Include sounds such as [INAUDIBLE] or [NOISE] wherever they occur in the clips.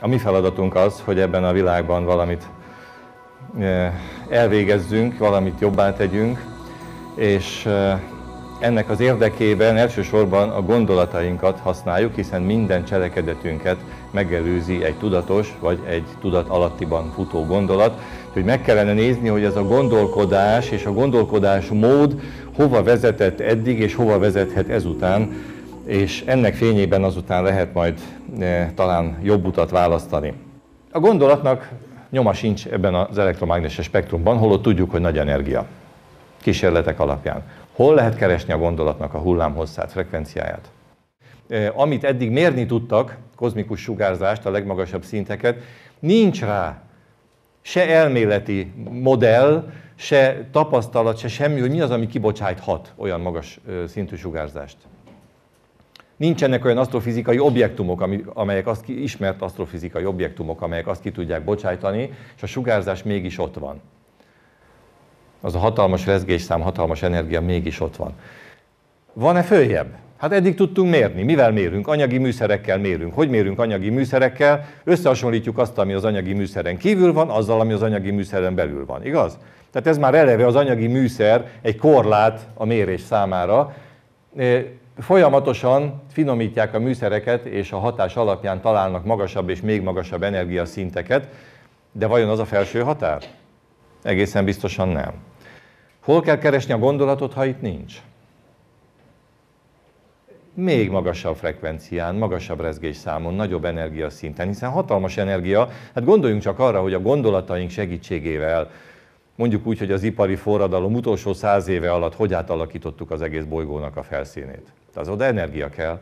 A mi feladatunk az, hogy ebben a világban valamit eh, elvégezzünk, valamit jobbá tegyünk, és eh, ennek az érdekében elsősorban a gondolatainkat használjuk, hiszen minden cselekedetünket megelőzi egy tudatos vagy egy tudat alattiban futó gondolat. Hogy meg kellene nézni, hogy ez a gondolkodás és a gondolkodás mód hova vezetett eddig és hova vezethet ezután, és ennek fényében azután lehet majd e, talán jobb utat választani. A gondolatnak nyoma sincs ebben az elektromágneses spektrumban, holott tudjuk, hogy nagy energia kísérletek alapján. Hol lehet keresni a gondolatnak a hullámhosszát, frekvenciáját? E, amit eddig mérni tudtak, kozmikus sugárzást, a legmagasabb szinteket, nincs rá se elméleti modell, se tapasztalat, se semmi, hogy mi az, ami kibocsáthat olyan magas eh, szintű sugárzást. Nincsenek olyan asztrofizikai objektumok, amelyek azt ki, ismert asztrofizikai objektumok, amelyek azt ki tudják bocsájtani, és a sugárzás mégis ott van. Az a hatalmas rezgésszám, hatalmas energia mégis ott van. Van-e följebb? Hát eddig tudtunk mérni. Mivel mérünk? Anyagi műszerekkel mérünk. Hogy mérünk anyagi műszerekkel? Összehasonlítjuk azt, ami az anyagi műszeren kívül van, azzal, ami az anyagi műszeren belül van. Igaz? Tehát ez már eleve az anyagi műszer egy korlát a mérés számára. Folyamatosan finomítják a műszereket, és a hatás alapján találnak magasabb és még magasabb energiaszinteket, de vajon az a felső határ? Egészen biztosan nem. Hol kell keresni a gondolatot, ha itt nincs? Még magasabb frekvencián, magasabb rezgésszámon, nagyobb energiaszinten, hiszen hatalmas energia. Hát gondoljunk csak arra, hogy a gondolataink segítségével, mondjuk úgy, hogy az ipari forradalom utolsó száz éve alatt hogy átalakítottuk az egész bolygónak a felszínét. De az oda energia kell.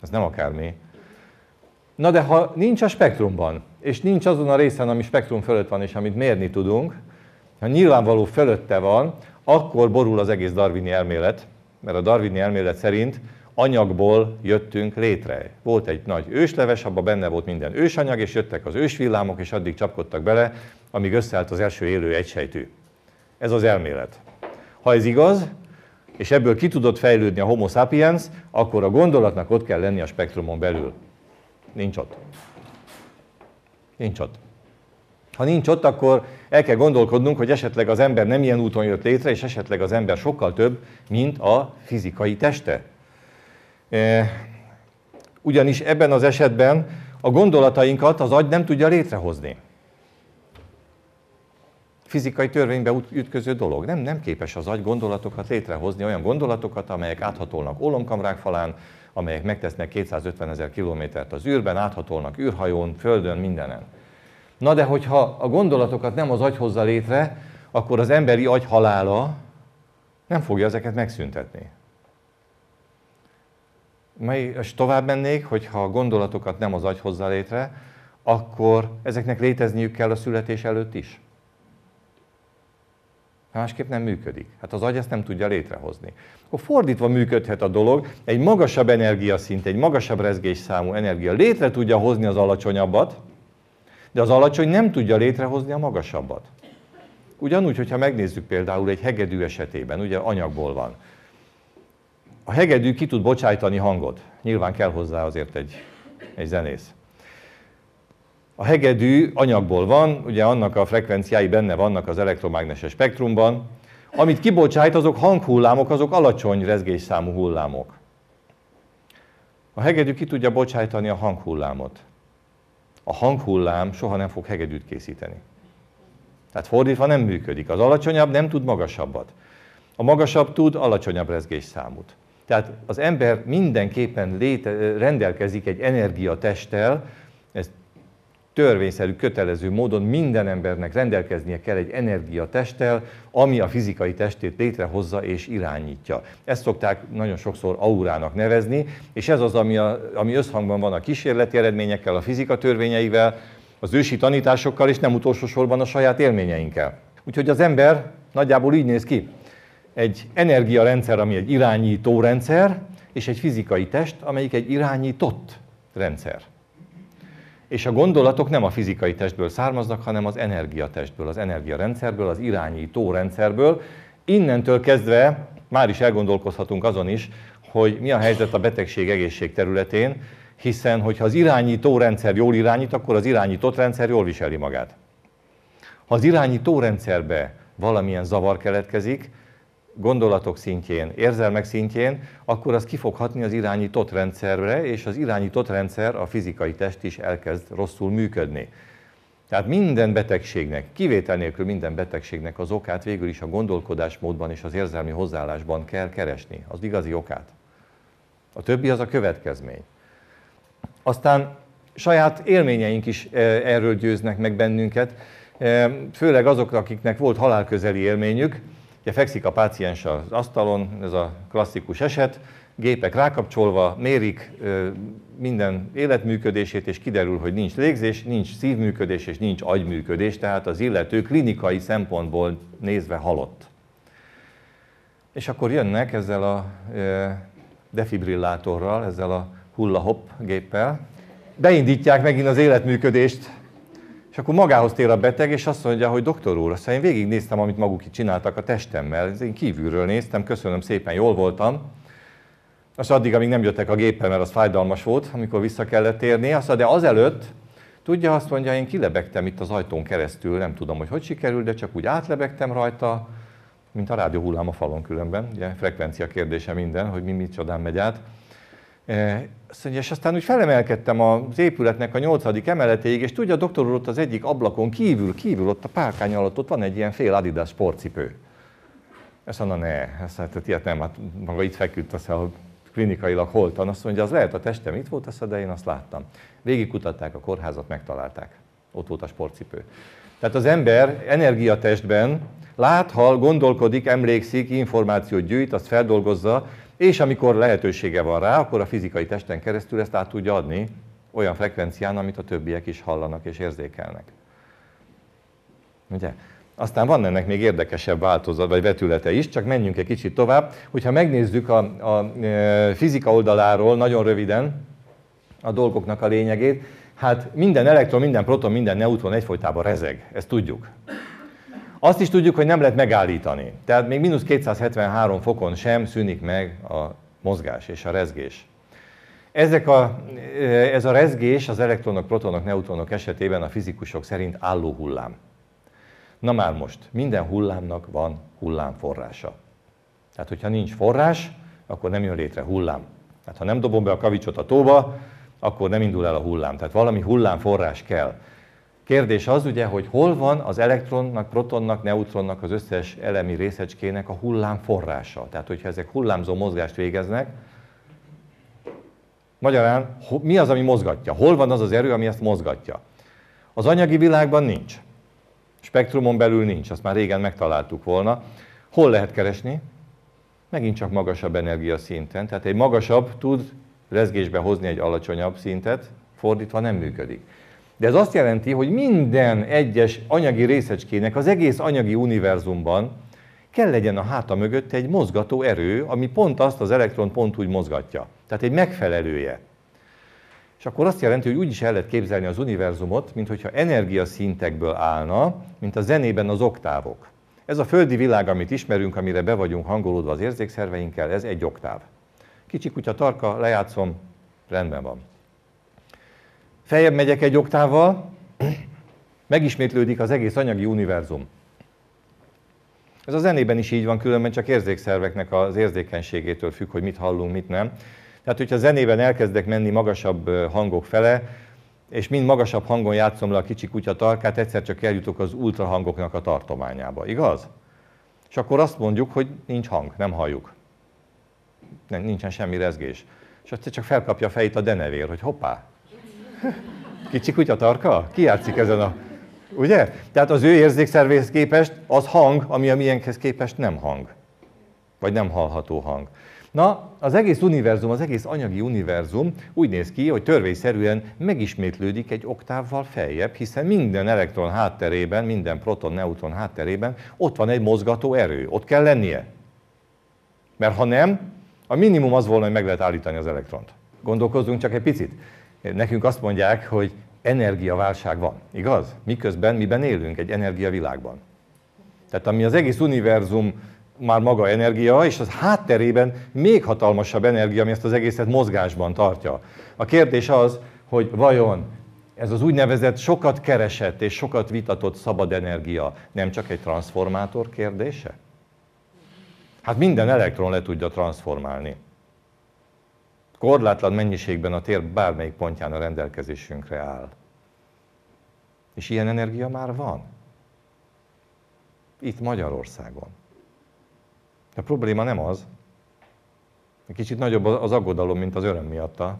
Ez nem akármi. Na de ha nincs a spektrumban, és nincs azon a részen, ami spektrum fölött van, és amit mérni tudunk, ha nyilvánvaló fölötte van, akkor borul az egész darwini elmélet, mert a darwini elmélet szerint anyagból jöttünk létre. Volt egy nagy ősleves, abban benne volt minden ősanyag, és jöttek az ősvillámok, és addig csapkodtak bele, amíg összeállt az első élő egysejtű. Ez az elmélet. Ha ez igaz, és ebből ki tudott fejlődni a homo sapiens, akkor a gondolatnak ott kell lenni a spektrumon belül. Nincs ott. Nincs ott. Ha nincs ott, akkor el kell gondolkodnunk, hogy esetleg az ember nem ilyen úton jött létre, és esetleg az ember sokkal több, mint a fizikai teste. E, ugyanis ebben az esetben a gondolatainkat az agy nem tudja létrehozni fizikai törvénybe ütköző dolog. Nem, nem képes az agy gondolatokat létrehozni, olyan gondolatokat, amelyek áthatolnak olomkamrák falán, amelyek megtesznek 250 ezer kilométert az űrben, áthatolnak űrhajón, földön, mindenen. Na de hogyha a gondolatokat nem az agy hozza létre, akkor az emberi agy halála nem fogja ezeket megszüntetni. Mely, és tovább mennék, hogyha a gondolatokat nem az agy hozza létre, akkor ezeknek létezniük kell a születés előtt is másképp nem működik. Hát az agy ezt nem tudja létrehozni. Akkor fordítva működhet a dolog, egy magasabb energiaszint, egy magasabb rezgésszámú energia létre tudja hozni az alacsonyabbat, de az alacsony nem tudja létrehozni a magasabbat. Ugyanúgy, hogyha megnézzük például egy hegedű esetében, ugye anyagból van. A hegedű ki tud bocsájtani hangot. Nyilván kell hozzá azért egy, egy zenész. A hegedű anyagból van, ugye annak a frekvenciái benne vannak az elektromágneses spektrumban. Amit kibocsájt, azok hanghullámok, azok alacsony rezgésszámú hullámok. A hegedű ki tudja bocsájtani a hanghullámot. A hanghullám soha nem fog hegedűt készíteni. Tehát fordítva nem működik. Az alacsonyabb nem tud magasabbat. A magasabb tud alacsonyabb rezgésszámút. Tehát az ember mindenképpen léte, rendelkezik egy energiatesttel, törvényszerű, kötelező módon minden embernek rendelkeznie kell egy energiatesttel, ami a fizikai testét létrehozza és irányítja. Ezt szokták nagyon sokszor aurának nevezni, és ez az, ami, a, ami összhangban van a kísérleti eredményekkel, a fizika törvényeivel, az ősi tanításokkal, és nem utolsó sorban a saját élményeinkkel. Úgyhogy az ember nagyjából így néz ki. Egy energiarendszer, ami egy irányító rendszer, és egy fizikai test, amelyik egy irányított rendszer és a gondolatok nem a fizikai testből származnak, hanem az energiatestből, az energiarendszerből, az irányító rendszerből. Innentől kezdve már is elgondolkozhatunk azon is, hogy mi a helyzet a betegség-egészség területén, hiszen hogyha az irányító rendszer jól irányít, akkor az irányított rendszer jól viseli magát. Ha az irányító rendszerbe valamilyen zavar keletkezik, gondolatok szintjén, érzelmek szintjén, akkor az ki fog hatni az irányított rendszerre, és az irányított rendszer, a fizikai test is elkezd rosszul működni. Tehát minden betegségnek, kivétel nélkül minden betegségnek az okát végül is a gondolkodásmódban és az érzelmi hozzáállásban kell keresni, az igazi okát. A többi az a következmény. Aztán saját élményeink is e, erről győznek meg bennünket, e, főleg azok, akiknek volt halálközeli élményük, Ugye fekszik a páciens az asztalon, ez a klasszikus eset, gépek rákapcsolva, mérik minden életműködését, és kiderül, hogy nincs légzés, nincs szívműködés és nincs agyműködés, tehát az illető klinikai szempontból nézve halott. És akkor jönnek ezzel a defibrillátorral, ezzel a hulla géppel, beindítják megint az életműködést és akkor magához tér a beteg, és azt mondja, hogy doktor úr, aztán én végignéztem, amit maguk itt csináltak a testemmel. Én kívülről néztem, köszönöm szépen, jól voltam. Azt addig, amíg nem jöttek a géppel, mert az fájdalmas volt, amikor vissza kellett térni. Azt mondja, de azelőtt, tudja, azt mondja, én kilebegtem itt az ajtón keresztül, nem tudom, hogy hogy sikerült, de csak úgy átlebegtem rajta, mint a rádió hullám a falon különben. Ugye frekvencia kérdése minden, hogy mi mit csodán megy át. Azt szóval, mondja, és aztán úgy felemelkedtem az épületnek a nyolcadik emeletéig, és tudja, a doktor úr ott az egyik ablakon kívül, kívül, ott a párkány alatt, ott van egy ilyen fél Adidas sportcipő. Ezt mondja, ne, ezt, hát, hát, ilyet nem, hát maga itt feküdt, azt mondja, klinikailag holtan. Azt mondja, az lehet a testem itt volt, azt de én azt láttam. Végigkutatták a kórházat, megtalálták. Ott volt a sportcipő. Tehát az ember energiatestben lát, hal, gondolkodik, emlékszik, információt gyűjt, azt feldolgozza, és amikor lehetősége van rá, akkor a fizikai testen keresztül ezt át tudja adni olyan frekvencián, amit a többiek is hallanak és érzékelnek. Ugye? Aztán van ennek még érdekesebb változat, vagy vetülete is, csak menjünk egy kicsit tovább. Hogyha megnézzük a, a e, fizika oldaláról nagyon röviden a dolgoknak a lényegét, hát minden elektron, minden proton, minden neutron egyfolytában rezeg, ezt tudjuk. Azt is tudjuk, hogy nem lehet megállítani. Tehát még mínusz 273 fokon sem szűnik meg a mozgás és a rezgés. Ezek a, eh, ez a rezgés az elektronok, protonok, neutronok esetében a fizikusok szerint álló hullám. Na már most, minden hullámnak van hullámforrása. Tehát, hogyha nincs forrás, akkor nem jön létre hullám. Tehát, ha nem dobom be a kavicsot a tóba, akkor nem indul el a hullám. Tehát valami hullámforrás kell. Kérdés az ugye, hogy hol van az elektronnak, protonnak, neutronnak, az összes elemi részecskének a hullám forrása. Tehát, hogyha ezek hullámzó mozgást végeznek, magyarán mi az, ami mozgatja? Hol van az az erő, ami ezt mozgatja? Az anyagi világban nincs. Spektrumon belül nincs, azt már régen megtaláltuk volna. Hol lehet keresni? Megint csak magasabb energiaszinten. Tehát egy magasabb tud rezgésbe hozni egy alacsonyabb szintet, fordítva nem működik. De ez azt jelenti, hogy minden egyes anyagi részecskének az egész anyagi univerzumban kell legyen a háta mögött egy mozgató erő, ami pont azt az elektron pont úgy mozgatja. Tehát egy megfelelője. És akkor azt jelenti, hogy úgy is el lehet képzelni az univerzumot, mint hogyha energiaszintekből állna, mint a zenében az oktávok. Ez a földi világ, amit ismerünk, amire be vagyunk hangolódva az érzékszerveinkkel, ez egy oktáv. Kicsi kutya tarka, lejátszom, rendben van. Feljebb megyek egy oktával, megismétlődik az egész anyagi univerzum. Ez a zenében is így van, különben csak érzékszerveknek az érzékenységétől függ, hogy mit hallunk, mit nem. Tehát, hogyha zenében elkezdek menni magasabb hangok fele, és mind magasabb hangon játszom le a kicsi kutya tarkát, egyszer csak eljutok az ultrahangoknak a tartományába, igaz? És akkor azt mondjuk, hogy nincs hang, nem halljuk. nincsen semmi rezgés. És azt csak felkapja a fejét a denevér, hogy hoppá, Kicsi kutya tarka? Ki játszik ezen a... Ugye? Tehát az ő érzékszervéhez képest az hang, ami a miénkhez képest nem hang. Vagy nem hallható hang. Na, az egész univerzum, az egész anyagi univerzum úgy néz ki, hogy törvényszerűen megismétlődik egy oktávval feljebb, hiszen minden elektron hátterében, minden proton, neutron hátterében ott van egy mozgató erő, ott kell lennie. Mert ha nem, a minimum az volna, hogy meg lehet állítani az elektront. Gondolkozzunk csak egy picit. Nekünk azt mondják, hogy energiaválság van, igaz? Miközben miben élünk egy energiavilágban. Tehát ami az egész univerzum már maga energia, és az hátterében még hatalmasabb energia, ami ezt az egészet mozgásban tartja. A kérdés az, hogy vajon ez az úgynevezett sokat keresett és sokat vitatott szabad energia nem csak egy transformátor kérdése? Hát minden elektron le tudja transformálni korlátlan mennyiségben a tér bármelyik pontján a rendelkezésünkre áll. És ilyen energia már van. Itt Magyarországon. A probléma nem az. Egy kicsit nagyobb az aggodalom, mint az öröm miatta.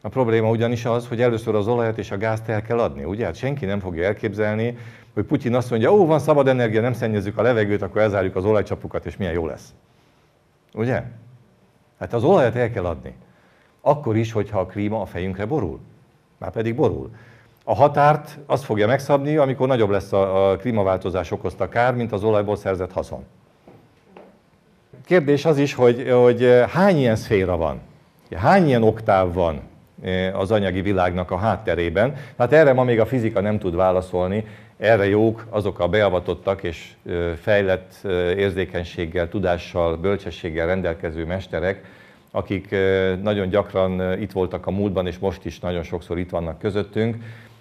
A probléma ugyanis az, hogy először az olajat és a gázt el kell adni, ugye? Hát senki nem fogja elképzelni, hogy Putyin azt mondja, ó, van szabad energia, nem szennyezzük a levegőt, akkor elzárjuk az olajcsapukat és milyen jó lesz. Ugye? Hát az olajat el kell adni. Akkor is, hogyha a klíma a fejünkre borul. Már pedig borul. A határt azt fogja megszabni, amikor nagyobb lesz a, klímaváltozás okozta kár, mint az olajból szerzett haszon. Kérdés az is, hogy, hogy hány ilyen szféra van, hány ilyen oktáv van eh, az anyagi világnak a hátterében. Hát erre ma még a fizika nem tud válaszolni, erre jók azok a beavatottak és eh, fejlett eh, érzékenységgel, tudással, bölcsességgel rendelkező mesterek, akik nagyon gyakran itt voltak a múltban, és most is nagyon sokszor itt vannak közöttünk,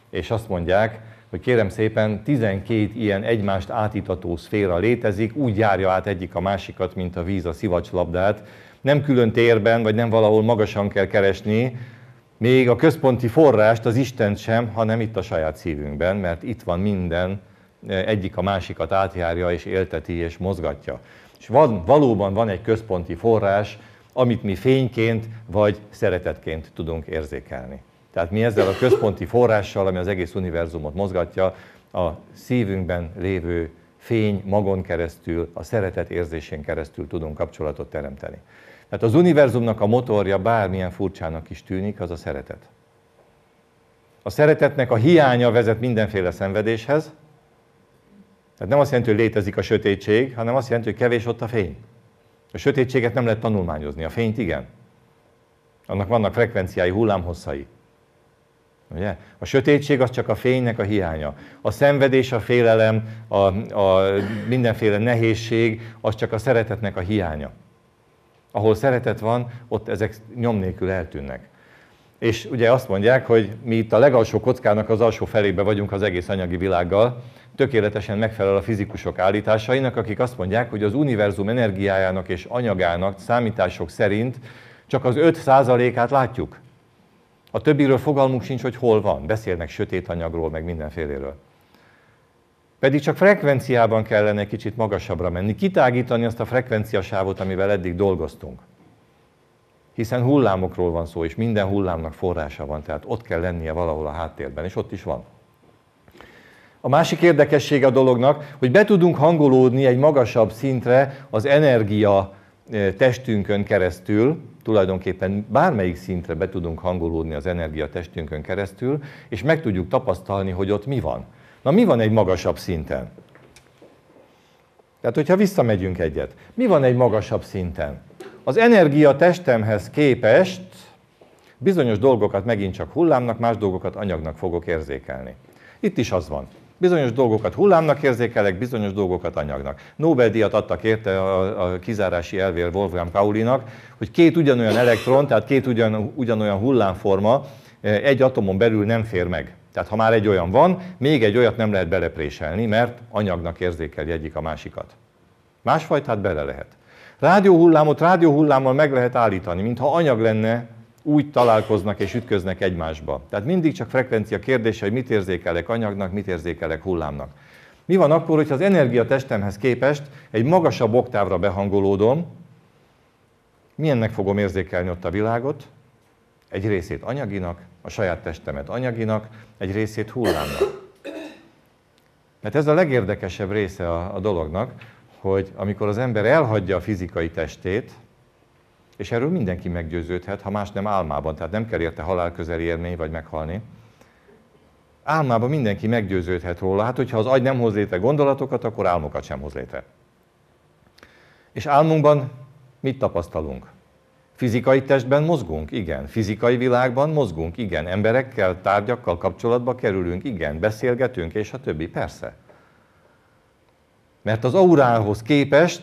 és azt mondják, hogy kérem szépen 12 ilyen egymást átítató szféra létezik, úgy járja át egyik a másikat, mint a víz a szivacslabdát. Nem külön térben, vagy nem valahol magasan kell keresni, még a központi forrást, az Isten sem, hanem itt a saját szívünkben, mert itt van minden, egyik a másikat átjárja és élteti és mozgatja. És van, valóban van egy központi forrás, amit mi fényként vagy szeretetként tudunk érzékelni. Tehát mi ezzel a központi forrással, ami az egész univerzumot mozgatja, a szívünkben lévő fény magon keresztül, a szeretet érzésén keresztül tudunk kapcsolatot teremteni. Tehát az univerzumnak a motorja bármilyen furcsának is tűnik, az a szeretet. A szeretetnek a hiánya vezet mindenféle szenvedéshez. Tehát nem azt jelenti, hogy létezik a sötétség, hanem azt jelenti, hogy kevés ott a fény. A sötétséget nem lehet tanulmányozni, a fényt igen. Annak vannak frekvenciái, hullámhosszai. Ugye? A sötétség az csak a fénynek a hiánya. A szenvedés, a félelem, a, a mindenféle nehézség, az csak a szeretetnek a hiánya. Ahol szeretet van, ott ezek nyom nélkül eltűnnek és ugye azt mondják, hogy mi itt a legalsó kockának az alsó felébe vagyunk az egész anyagi világgal, tökéletesen megfelel a fizikusok állításainak, akik azt mondják, hogy az univerzum energiájának és anyagának számítások szerint csak az 5%-át látjuk. A többiről fogalmunk sincs, hogy hol van. Beszélnek sötét anyagról, meg mindenféléről. Pedig csak frekvenciában kellene kicsit magasabbra menni, kitágítani azt a frekvenciasávot, amivel eddig dolgoztunk hiszen hullámokról van szó, és minden hullámnak forrása van, tehát ott kell lennie valahol a háttérben, és ott is van. A másik érdekessége a dolognak, hogy be tudunk hangolódni egy magasabb szintre az energia e, testünkön keresztül, tulajdonképpen bármelyik szintre be tudunk hangolódni az energia testünkön keresztül, és meg tudjuk tapasztalni, hogy ott mi van. Na mi van egy magasabb szinten? Tehát, hogyha visszamegyünk egyet, mi van egy magasabb szinten? Az energia testemhez képest bizonyos dolgokat megint csak hullámnak, más dolgokat anyagnak fogok érzékelni. Itt is az van. Bizonyos dolgokat hullámnak érzékelek, bizonyos dolgokat anyagnak. Nobel-díjat adtak érte a, a kizárási elvér Wolfgang Paulinak, hogy két ugyanolyan elektron, tehát két ugyan, ugyanolyan hullámforma eh, egy atomon belül nem fér meg. Tehát ha már egy olyan van, még egy olyat nem lehet belepréselni, mert anyagnak érzékeli egyik a másikat. Másfajtát bele lehet. Rádióhullámot rádióhullámmal meg lehet állítani, mintha anyag lenne, úgy találkoznak és ütköznek egymásba. Tehát mindig csak frekvencia kérdése, hogy mit érzékelek anyagnak, mit érzékelek hullámnak. Mi van akkor, hogyha az energia testemhez képest egy magasabb oktávra behangolódom, milyennek fogom érzékelni ott a világot? Egy részét anyaginak, a saját testemet anyaginak, egy részét hullámnak. Mert ez a legérdekesebb része a, a dolognak, hogy amikor az ember elhagyja a fizikai testét, és erről mindenki meggyőződhet, ha más nem álmában, tehát nem kell érte halál közeli élmény, vagy meghalni. Álmában mindenki meggyőződhet róla, hát hogyha az agy nem hoz létre gondolatokat, akkor álmokat sem hoz létre. És álmunkban mit tapasztalunk? Fizikai testben mozgunk? Igen. Fizikai világban mozgunk? Igen. Emberekkel, tárgyakkal kapcsolatba kerülünk? Igen. Beszélgetünk, és a többi? Persze. Mert az aurához képest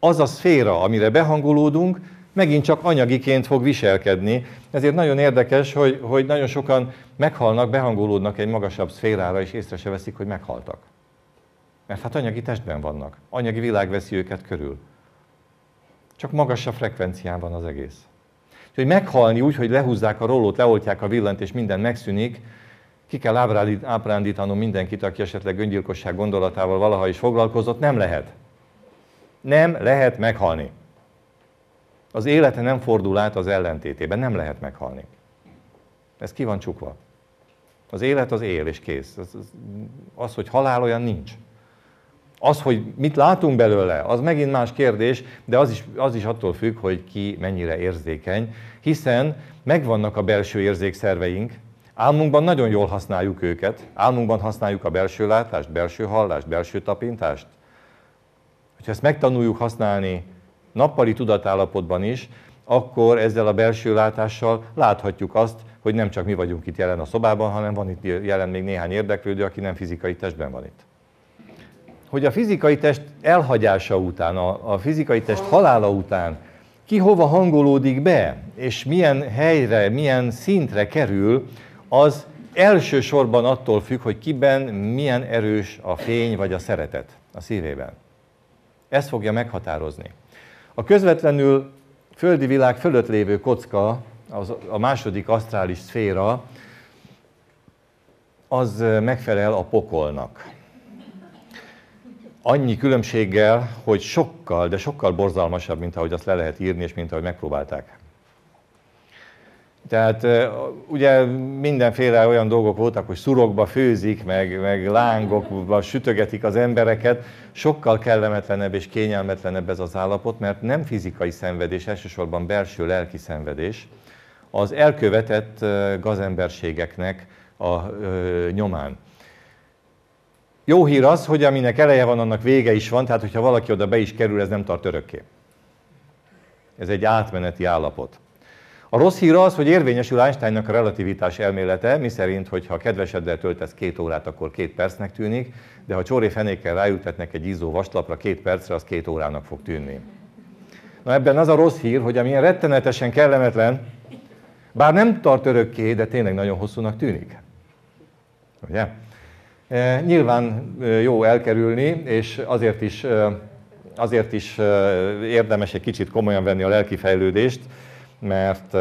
az a szféra, amire behangolódunk, megint csak anyagiként fog viselkedni. Ezért nagyon érdekes, hogy, hogy nagyon sokan meghalnak, behangolódnak egy magasabb szférára, és észre se veszik, hogy meghaltak. Mert hát anyagi testben vannak. Anyagi világ veszi őket körül. Csak magasabb frekvencián van az egész. Úgyhogy meghalni úgy, hogy lehúzzák a rollót, leoltják a villant, és minden megszűnik, ki kell ábrándítanom mindenkit, aki esetleg öngyilkosság gondolatával valaha is foglalkozott, nem lehet. Nem lehet meghalni. Az élete nem fordul át az ellentétében, nem lehet meghalni. Ez ki van csukva. Az élet az él és kész. Az, az, az, hogy halál olyan nincs. Az, hogy mit látunk belőle, az megint más kérdés, de az is, az is attól függ, hogy ki mennyire érzékeny, hiszen megvannak a belső érzékszerveink, Álmunkban nagyon jól használjuk őket, álmunkban használjuk a belső látást, belső hallást, belső tapintást. Hogyha ezt megtanuljuk használni nappali tudatállapotban is, akkor ezzel a belső látással láthatjuk azt, hogy nem csak mi vagyunk itt jelen a szobában, hanem van itt jelen még néhány érdeklődő, aki nem fizikai testben van itt. Hogy a fizikai test elhagyása után, a fizikai test halála után ki hova hangolódik be, és milyen helyre, milyen szintre kerül, az elsősorban attól függ, hogy kiben milyen erős a fény vagy a szeretet a szívében. Ez fogja meghatározni. A közvetlenül földi világ fölött lévő kocka, az a második asztrális szféra, az megfelel a pokolnak. Annyi különbséggel, hogy sokkal, de sokkal borzalmasabb, mint ahogy azt le lehet írni, és mint ahogy megpróbálták tehát ugye mindenféle olyan dolgok voltak, hogy szurokba főzik, meg, meg lángokba sütögetik az embereket. Sokkal kellemetlenebb és kényelmetlenebb ez az állapot, mert nem fizikai szenvedés, elsősorban belső lelki szenvedés, az elkövetett gazemberségeknek a nyomán. Jó hír az, hogy aminek eleje van, annak vége is van, tehát hogyha valaki oda be is kerül, ez nem tart örökké. Ez egy átmeneti állapot. A rossz hír az, hogy érvényesül Einsteinnak a relativitás elmélete, miszerint, hogy ha kedveseddel töltesz két órát, akkor két percnek tűnik, de ha csóré fenékkel ráültetnek egy izzó vaslapra két percre, az két órának fog tűnni. Na ebben az a rossz hír, hogy amilyen rettenetesen kellemetlen, bár nem tart örökké, de tényleg nagyon hosszúnak tűnik. Ugye? E, nyilván e, jó elkerülni, és azért is, e, azért is e, érdemes egy kicsit komolyan venni a lelki fejlődést, mert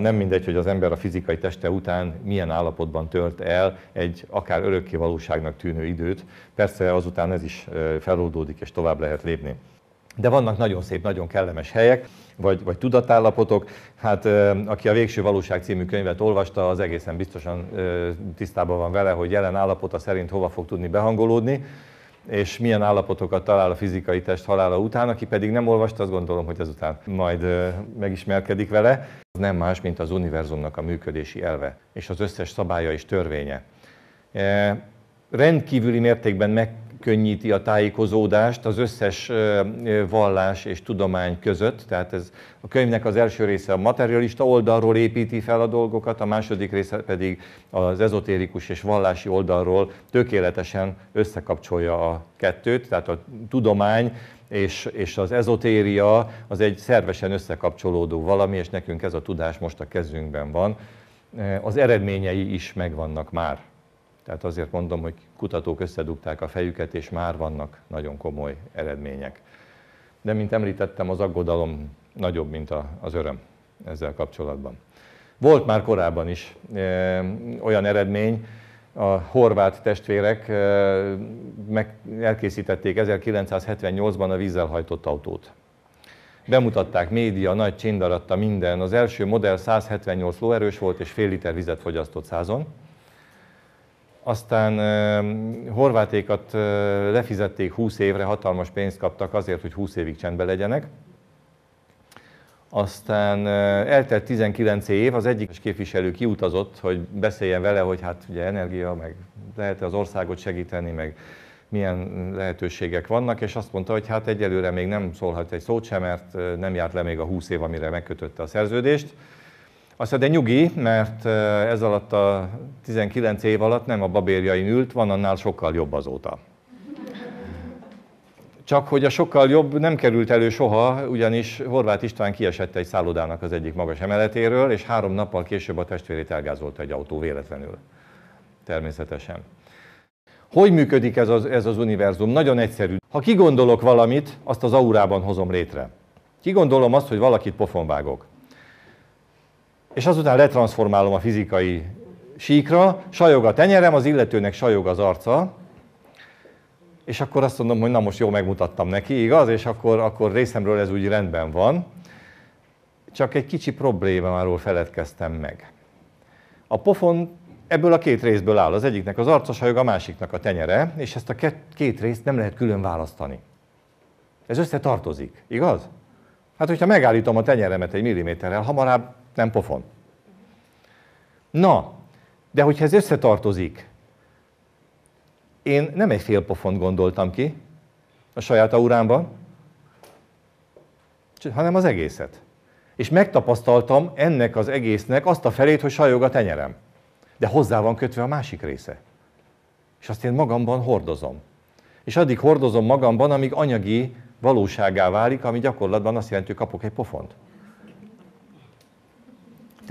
nem mindegy, hogy az ember a fizikai teste után milyen állapotban tölt el egy akár örökké valóságnak tűnő időt. Persze azután ez is feloldódik, és tovább lehet lépni. De vannak nagyon szép, nagyon kellemes helyek, vagy, vagy tudatállapotok. Hát aki a Végső Valóság című könyvet olvasta, az egészen biztosan tisztában van vele, hogy jelen állapota szerint hova fog tudni behangolódni és milyen állapotokat talál a fizikai test halála után, aki pedig nem olvasta, azt gondolom, hogy ezután majd megismerkedik vele. Ez nem más, mint az univerzumnak a működési elve, és az összes szabálya és törvénye. E, rendkívüli mértékben meg könnyíti a tájékozódást az összes vallás és tudomány között. Tehát ez a könyvnek az első része a materialista oldalról építi fel a dolgokat, a második része pedig az ezotérikus és vallási oldalról tökéletesen összekapcsolja a kettőt, tehát a tudomány és, és az ezotéria az egy szervesen összekapcsolódó valami, és nekünk ez a tudás most a kezünkben van. Az eredményei is megvannak már. Tehát azért mondom, hogy kutatók összedugták a fejüket, és már vannak nagyon komoly eredmények. De, mint említettem, az aggodalom nagyobb, mint az öröm ezzel kapcsolatban. Volt már korábban is e, olyan eredmény, a horvát testvérek e, meg elkészítették 1978-ban a vízzel hajtott autót. Bemutatták média, nagy csindaratta minden. Az első modell 178 lóerős volt és fél liter vizet fogyasztott százon aztán uh, horvátékat uh, lefizették 20 évre, hatalmas pénzt kaptak azért, hogy 20 évig csendben legyenek. Aztán uh, eltelt 19 év, az egyik képviselő kiutazott, hogy beszéljen vele, hogy hát ugye energia, meg lehet -e az országot segíteni, meg milyen lehetőségek vannak, és azt mondta, hogy hát egyelőre még nem szólhat egy szót sem, mert nem járt le még a 20 év, amire megkötötte a szerződést. Azt de nyugi, mert eh, ez alatt a 19 év alatt nem a babérjain ült, van annál sokkal jobb azóta. Csak hogy a sokkal jobb nem került elő soha, ugyanis Horváth István kiesett egy szállodának az egyik magas emeletéről, és három nappal később a testvérét elgázolta egy autó véletlenül. Természetesen. Hogy működik ez az, ez az univerzum? Nagyon egyszerű. Ha kigondolok valamit, azt az aurában hozom létre. Kigondolom azt, hogy valakit pofonvágok és azután letranszformálom a fizikai síkra, sajog a tenyerem, az illetőnek sajog az arca, és akkor azt mondom, hogy na most jó megmutattam neki, igaz? És akkor, akkor részemről ez úgy rendben van. Csak egy kicsi problémáról feledkeztem meg. A pofon ebből a két részből áll. Az egyiknek az arca sajog, a másiknak a tenyere, és ezt a két részt nem lehet külön választani. Ez összetartozik, igaz? Hát, hogyha megállítom a tenyeremet egy milliméterrel, hamarabb nem pofon. Na, de hogyha ez összetartozik, én nem egy fél pofont gondoltam ki a saját aurámban, hanem az egészet. És megtapasztaltam ennek az egésznek azt a felét, hogy sajog a tenyerem. De hozzá van kötve a másik része. És azt én magamban hordozom. És addig hordozom magamban, amíg anyagi valóságá válik, ami gyakorlatban azt jelenti, hogy kapok egy pofont.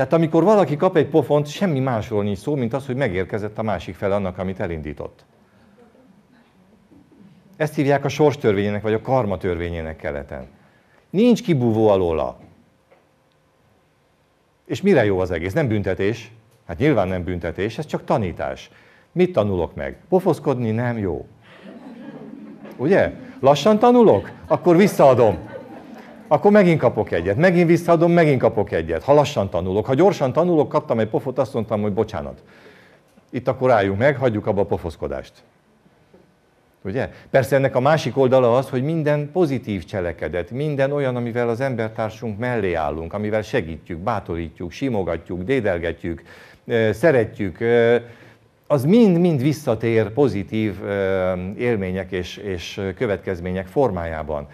Tehát amikor valaki kap egy pofont, semmi másról nincs szó, mint az, hogy megérkezett a másik fel annak, amit elindított. Ezt hívják a sorstörvényének, vagy a karma törvényének keleten. Nincs kibúvó alóla. És mire jó az egész? Nem büntetés. Hát nyilván nem büntetés, ez csak tanítás. Mit tanulok meg? Pofoszkodni nem jó. Ugye? Lassan tanulok? Akkor visszaadom akkor megint kapok egyet, megint visszaadom, megint kapok egyet. Ha lassan tanulok, ha gyorsan tanulok, kaptam egy pofot, azt mondtam, hogy bocsánat. Itt akkor álljunk meg, hagyjuk abba a pofoszkodást. Ugye? Persze ennek a másik oldala az, hogy minden pozitív cselekedet, minden olyan, amivel az embertársunk mellé állunk, amivel segítjük, bátorítjuk, simogatjuk, dédelgetjük, szeretjük, az mind-mind visszatér pozitív élmények és, és következmények formájában.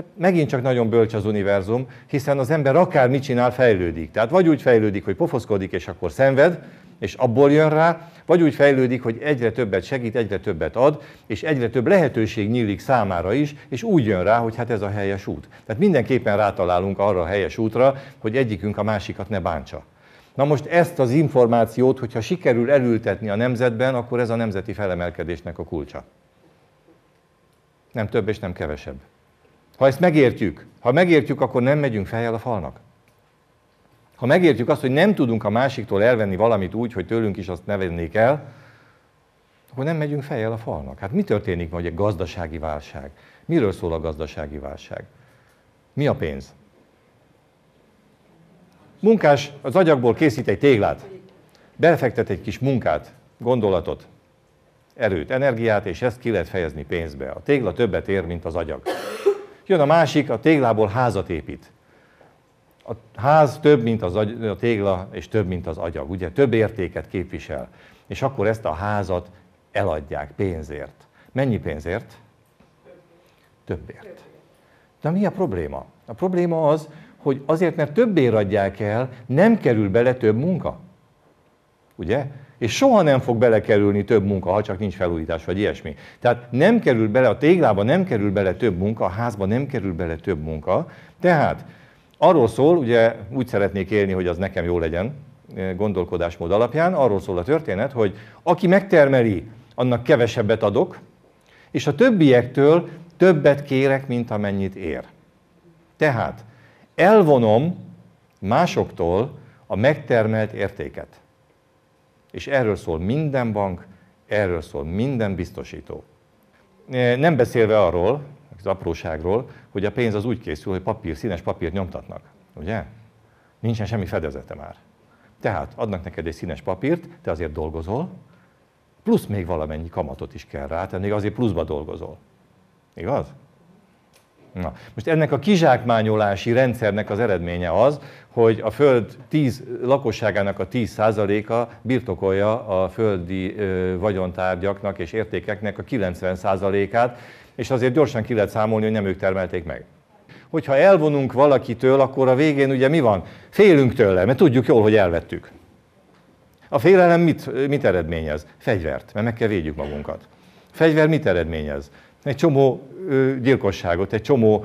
Hát megint csak nagyon bölcs az univerzum, hiszen az ember akár mit csinál, fejlődik. Tehát vagy úgy fejlődik, hogy pofoszkodik, és akkor szenved, és abból jön rá, vagy úgy fejlődik, hogy egyre többet segít, egyre többet ad, és egyre több lehetőség nyílik számára is, és úgy jön rá, hogy hát ez a helyes út. Tehát mindenképpen rátalálunk arra a helyes útra, hogy egyikünk a másikat ne bántsa. Na most ezt az információt, hogyha sikerül elültetni a nemzetben, akkor ez a nemzeti felemelkedésnek a kulcsa. Nem több és nem kevesebb. Ha ezt megértjük, ha megértjük, akkor nem megyünk fejjel a falnak. Ha megértjük azt, hogy nem tudunk a másiktól elvenni valamit úgy, hogy tőlünk is azt nevennék el, akkor nem megyünk fejjel a falnak. Hát mi történik ma, hogy egy gazdasági válság? Miről szól a gazdasági válság? Mi a pénz? Munkás az agyagból készít egy téglát, belefektet egy kis munkát, gondolatot, erőt, energiát, és ezt ki lehet fejezni pénzbe. A tégla többet ér, mint az agyag. Jön a másik, a téglából házat épít. A ház több, mint az agy, a tégla, és több, mint az agyag, ugye? Több értéket képvisel. És akkor ezt a házat eladják pénzért. Mennyi pénzért? Többért. De mi a probléma? A probléma az, hogy azért, mert többért adják el, nem kerül bele több munka. Ugye? és soha nem fog belekerülni több munka, ha csak nincs felújítás vagy ilyesmi. Tehát nem kerül bele a téglába, nem kerül bele több munka, a házba nem kerül bele több munka. Tehát arról szól, ugye úgy szeretnék élni, hogy az nekem jó legyen, eh, gondolkodásmód alapján, arról szól a történet, hogy aki megtermeli, annak kevesebbet adok, és a többiektől többet kérek, mint amennyit ér. Tehát elvonom másoktól a megtermelt értéket. És erről szól minden bank, erről szól minden biztosító. Eh, nem beszélve arról, az apróságról, hogy a pénz az úgy készül, hogy papír, színes papírt nyomtatnak. Ugye? Nincsen semmi fedezete már. Tehát adnak neked egy színes papírt, te azért dolgozol, plusz még valamennyi kamatot is kell rá, tehát még azért pluszba dolgozol. Igaz? Na, most ennek a kizsákmányolási rendszernek az eredménye az, hogy a Föld 10 lakosságának a 10%-a birtokolja a földi ö, vagyontárgyaknak és értékeknek a 90%-át, és azért gyorsan ki lehet számolni, hogy nem ők termelték meg. Hogyha elvonunk valakitől, akkor a végén ugye mi van? Félünk tőle, mert tudjuk jól, hogy elvettük. A félelem mit, mit eredményez? Fegyvert, mert meg kell védjük magunkat. Fegyver mit eredményez? egy csomó gyilkosságot, egy csomó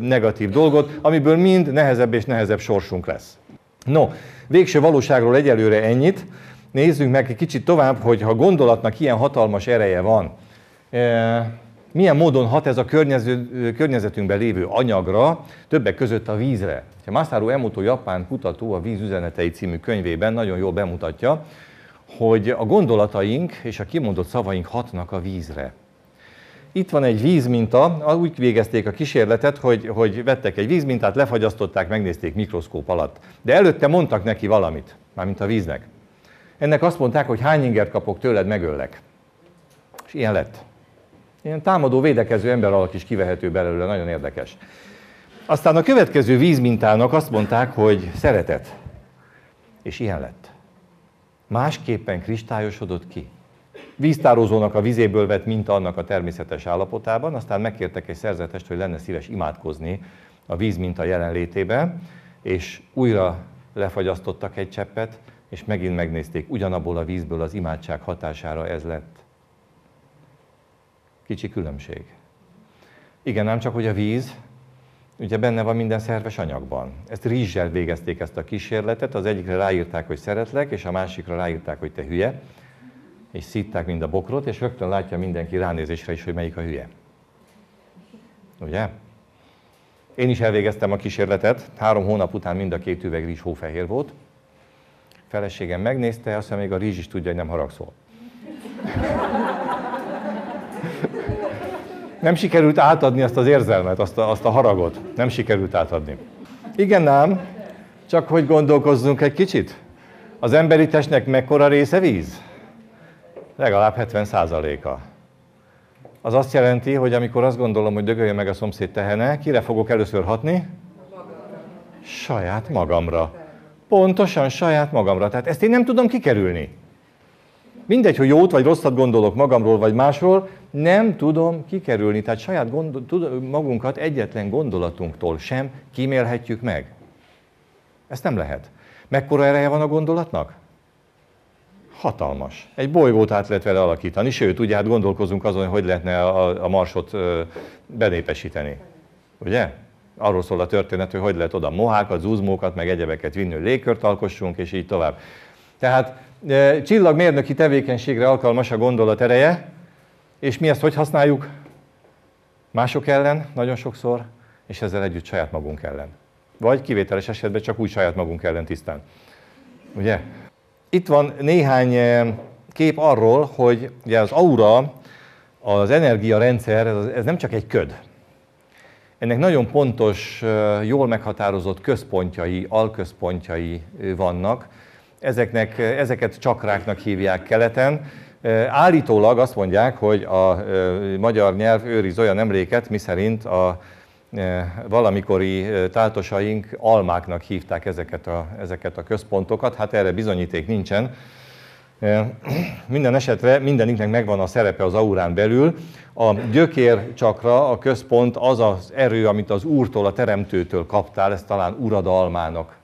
negatív dolgot, amiből mind nehezebb és nehezebb sorsunk lesz. No, végső valóságról egyelőre ennyit. Nézzünk meg egy kicsit tovább, hogy ha gondolatnak ilyen hatalmas ereje van, milyen módon hat ez a környező, környezetünkben lévő anyagra, többek között a vízre. A Masaru Emoto japán kutató a Víz üzenetei című könyvében nagyon jól bemutatja, hogy a gondolataink és a kimondott szavaink hatnak a vízre. Itt van egy vízminta, úgy végezték a kísérletet, hogy, hogy vettek egy vízmintát, lefagyasztották, megnézték mikroszkóp alatt. De előtte mondtak neki valamit, mármint a víznek. Ennek azt mondták, hogy hány ingert kapok tőled, megöllek. És ilyen lett. Ilyen támadó, védekező ember alak is kivehető belőle, nagyon érdekes. Aztán a következő vízmintának azt mondták, hogy szeretet. És ilyen lett. Másképpen kristályosodott ki víztározónak a vizéből vett minta annak a természetes állapotában, aztán megkértek egy szerzetest, hogy lenne szíves imádkozni a víz minta jelenlétében, és újra lefagyasztottak egy cseppet, és megint megnézték, ugyanabból a vízből az imádság hatására ez lett. Kicsi különbség. Igen, nem csak, hogy a víz, ugye benne van minden szerves anyagban. Ezt rizssel végezték ezt a kísérletet, az egyikre ráírták, hogy szeretlek, és a másikra ráírták, hogy te hülye, és szitták mind a bokrot, és rögtön látja mindenki ránézésre is, hogy melyik a hülye. Ugye? Én is elvégeztem a kísérletet, három hónap után mind a két üveg rizs hófehér volt. A feleségem megnézte, aztán még a rizs is tudja, hogy nem haragszol. Nem sikerült átadni azt az érzelmet, azt a, azt a haragot. Nem sikerült átadni. Igen nem, csak hogy gondolkozzunk egy kicsit. Az emberi testnek mekkora része víz? legalább 70%-a. Az azt jelenti, hogy amikor azt gondolom, hogy dögölje meg a szomszéd tehene, kire fogok először hatni? Saját magamra. Pontosan saját magamra. Tehát ezt én nem tudom kikerülni. Mindegy, hogy jót vagy rosszat gondolok magamról vagy másról, nem tudom kikerülni. Tehát saját magunkat egyetlen gondolatunktól sem kímélhetjük meg. Ezt nem lehet. Mekkora ereje van a gondolatnak? Hatalmas. Egy bolygót át lehet vele alakítani, sőt, ugye hát gondolkozunk azon, hogy lehetne a, a marsot ö, benépesíteni. Ugye? Arról szól a történet, hogy hogy lehet oda mohákat, zúzmókat, meg egyebeket vinni, hogy légkört alkossunk, és így tovább. Tehát e, csillagmérnöki tevékenységre alkalmas a gondolat ereje, és mi ezt hogy használjuk? Mások ellen nagyon sokszor, és ezzel együtt saját magunk ellen. Vagy kivételes esetben csak úgy saját magunk ellen tisztán. Ugye? Itt van néhány eh, kép arról, hogy ugye az aura, az energiarendszer, ez nem csak egy köd. Ennek nagyon pontos, eh, jól meghatározott központjai, alközpontjai eh, vannak. Ezeknek, ezeket csakráknak hívják keleten. Állítólag azt mondják, hogy a magyar nyelv őriz olyan emléket, miszerint a Eh, valamikori eh, táltosaink almáknak hívták ezeket a, ezeket a központokat, hát erre bizonyíték nincsen. Eh, [CLEARS THROAT] minden esetre mindeniknek megvan a szerepe az aurán belül. A gyökér csakra, a központ az az erő, amit az úrtól, a teremtőtől kaptál, ezt talán uradalmának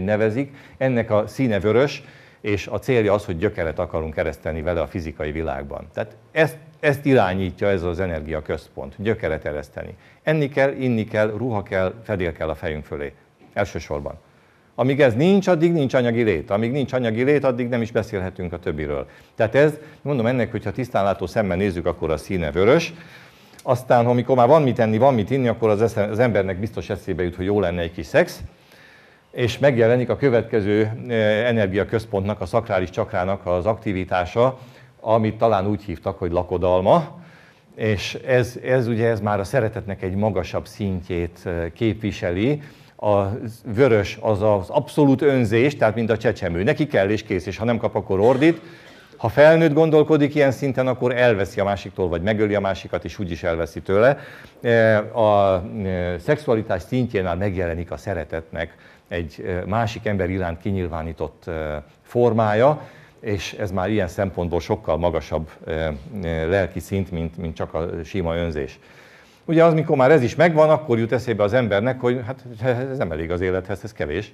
nevezik. Ennek a színe vörös, és a célja az, hogy gyökeret akarunk ereszteni vele a fizikai világban. Tehát ezt, ezt irányítja ez az energia központ, gyökeret ereszteni. Enni kell, inni kell, ruha kell, fedél kell a fejünk fölé, elsősorban. Amíg ez nincs, addig nincs anyagi lét. Amíg nincs anyagi lét, addig nem is beszélhetünk a többiről. Tehát ez, mondom ennek, hogyha tisztán látó szemmel nézzük, akkor a színe vörös, aztán, amikor már van mit enni, van mit inni, akkor az, esze, az embernek biztos eszébe jut, hogy jó lenne egy kis szex, és megjelenik a következő eh, energiaközpontnak, a szakrális csakrának az aktivitása, amit talán úgy hívtak, hogy lakodalma, és ez, ez ugye ez már a szeretetnek egy magasabb szintjét eh, képviseli, a vörös az az abszolút önzés, tehát mint a csecsemő. Neki kell és kész, és ha nem kap, akkor ordít. Ha felnőtt gondolkodik ilyen szinten, akkor elveszi a másiktól, vagy megöli a másikat, és úgyis elveszi tőle. Eh, a szexualitás szintjén már megjelenik a szeretetnek egy másik ember iránt kinyilvánított formája, és ez már ilyen szempontból sokkal magasabb lelki szint, mint, mint csak a sima önzés. Ugye az, mikor már ez is megvan, akkor jut eszébe az embernek, hogy hát ez nem elég az élethez, ez kevés.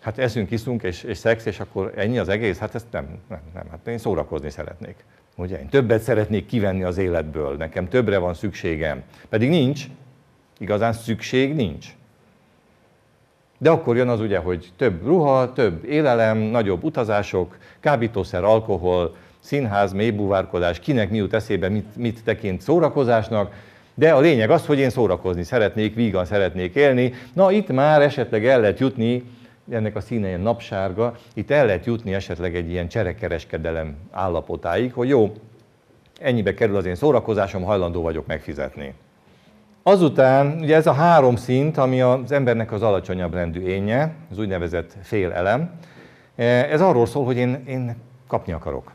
Hát eszünk, iszunk és, és szex, és akkor ennyi az egész? Hát ezt nem, nem, nem. Hát én szórakozni szeretnék. Ugye én többet szeretnék kivenni az életből, nekem többre van szükségem. Pedig nincs, igazán szükség nincs. De akkor jön az ugye, hogy több ruha, több élelem, nagyobb utazások, kábítószer, alkohol, színház, mélybúvárkodás, kinek mi jut eszébe, mit, mit tekint szórakozásnak, de a lényeg az, hogy én szórakozni szeretnék, vígan szeretnék élni. Na itt már esetleg el lehet jutni, ennek a színe ilyen napsárga, itt el lehet jutni esetleg egy ilyen cserekereskedelem állapotáig, hogy jó, ennyibe kerül az én szórakozásom, hajlandó vagyok megfizetni. Azután ugye ez a három szint, ami az embernek az alacsonyabb rendű énje, az úgynevezett fél elem, eh, ez arról szól, hogy én, én kapni akarok.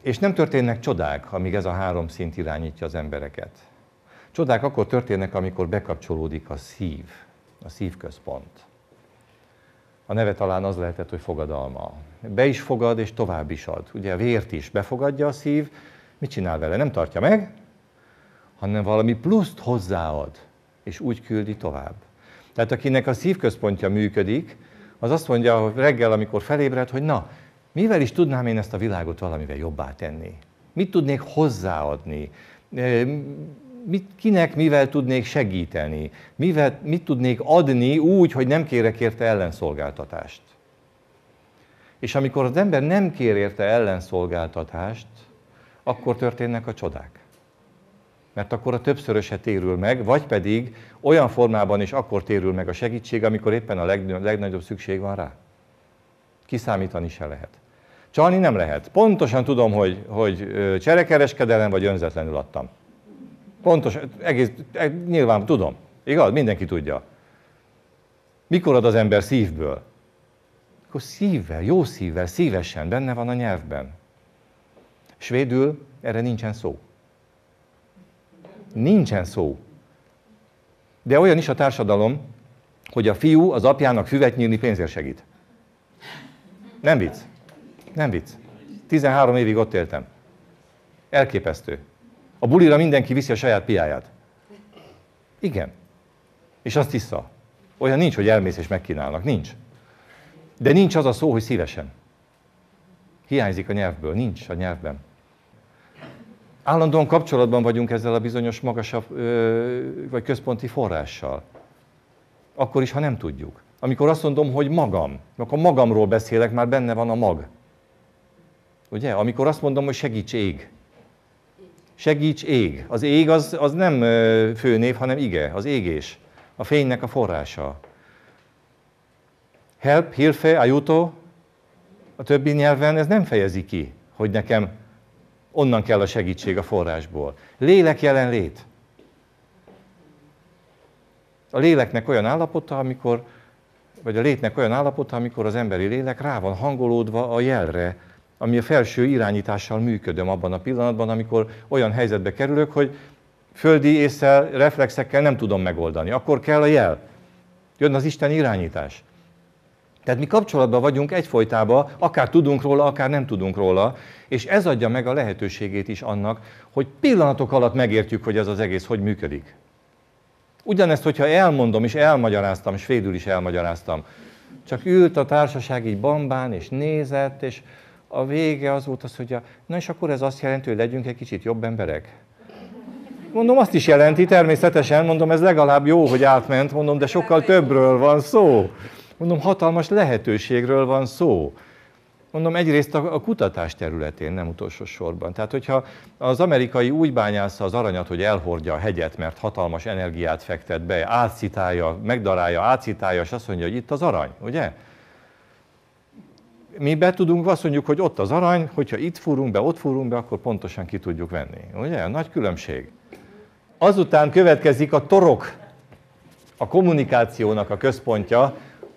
És nem történnek csodák, amíg ez a három szint irányítja az embereket. Csodák akkor történnek, amikor bekapcsolódik a szív, a szívközpont. A neve talán az lehetett, hogy fogadalma. Be is fogad, és tovább is ad. Ugye a vért is befogadja a szív, mit csinál vele? Nem tartja meg, hanem valami pluszt hozzáad, és úgy küldi tovább. Tehát akinek a szívközpontja működik, az azt mondja, hogy reggel, amikor felébred, hogy na, mivel is tudnám én ezt a világot valamivel jobbá tenni? Mit tudnék hozzáadni? Mit, kinek mivel tudnék segíteni? Mivel, mit tudnék adni úgy, hogy nem kérek érte ellenszolgáltatást? És amikor az ember nem kér érte ellenszolgáltatást, akkor történnek a csodák mert akkor a többszöröse térül meg, vagy pedig olyan formában is akkor térül meg a segítség, amikor éppen a legnagyobb szükség van rá. Kiszámítani se lehet. Csalni nem lehet. Pontosan tudom, hogy, hogy cserekereskedelem vagy önzetlenül adtam. Pontos, egész, e- nyilván tudom. Igaz? Mindenki tudja. Mikor ad az ember szívből? Akkor szívvel, jó szívvel, szívesen, benne van a nyelvben. Svédül erre nincsen szó nincsen szó. De olyan is a társadalom, hogy a fiú az apjának füvet nyírni pénzért segít. Nem vicc. Nem vicc. 13 évig ott éltem. Elképesztő. A bulira mindenki viszi a saját piáját. Igen. És azt vissza. Olyan nincs, hogy elmész és megkínálnak. Nincs. De nincs az a szó, hogy szívesen. Hiányzik a nyelvből. Nincs a nyelvben. Állandóan kapcsolatban vagyunk ezzel a bizonyos magasabb vagy központi forrással. Akkor is, ha nem tudjuk. Amikor azt mondom, hogy magam, akkor magamról beszélek, már benne van a mag. Ugye? Amikor azt mondom, hogy segíts ég. Segíts ég. Az ég az, az nem főnév, hanem ige, az égés. A fénynek a forrása. Help, Hilfe, Ajuto, a többi nyelven ez nem fejezi ki, hogy nekem Onnan kell a segítség a forrásból. Lélek jelenlét. A léleknek olyan állapota, amikor, vagy a létnek olyan állapota, amikor az emberi lélek rá van hangolódva a jelre, ami a felső irányítással működöm abban a pillanatban, amikor olyan helyzetbe kerülök, hogy földi észre reflexekkel nem tudom megoldani. Akkor kell a jel. Jön az Isten irányítás. Tehát mi kapcsolatban vagyunk egyfolytában, akár tudunk róla, akár nem tudunk róla, és ez adja meg a lehetőségét is annak, hogy pillanatok alatt megértjük, hogy ez az egész hogy működik. Ugyanezt, hogyha elmondom és elmagyaráztam, svédül is elmagyaráztam, csak ült a társaság így bambán, és nézett, és a vége az volt az, hogy a, na és akkor ez azt jelenti, hogy legyünk egy kicsit jobb emberek. Mondom, azt is jelenti, természetesen, mondom, ez legalább jó, hogy átment, mondom, de sokkal többről van szó. Mondom, hatalmas lehetőségről van szó. Mondom, egyrészt a, kutatás területén, nem utolsó sorban. Tehát, hogyha az amerikai úgy bányásza az aranyat, hogy elhordja a hegyet, mert hatalmas energiát fektet be, átszitálja, megdarálja, átszitálja, és azt mondja, hogy itt az arany, ugye? Mi be tudunk, azt mondjuk, hogy ott az arany, hogyha itt fúrunk be, ott fúrunk be, akkor pontosan ki tudjuk venni. Ugye? Nagy különbség. Azután következik a torok, a kommunikációnak a központja,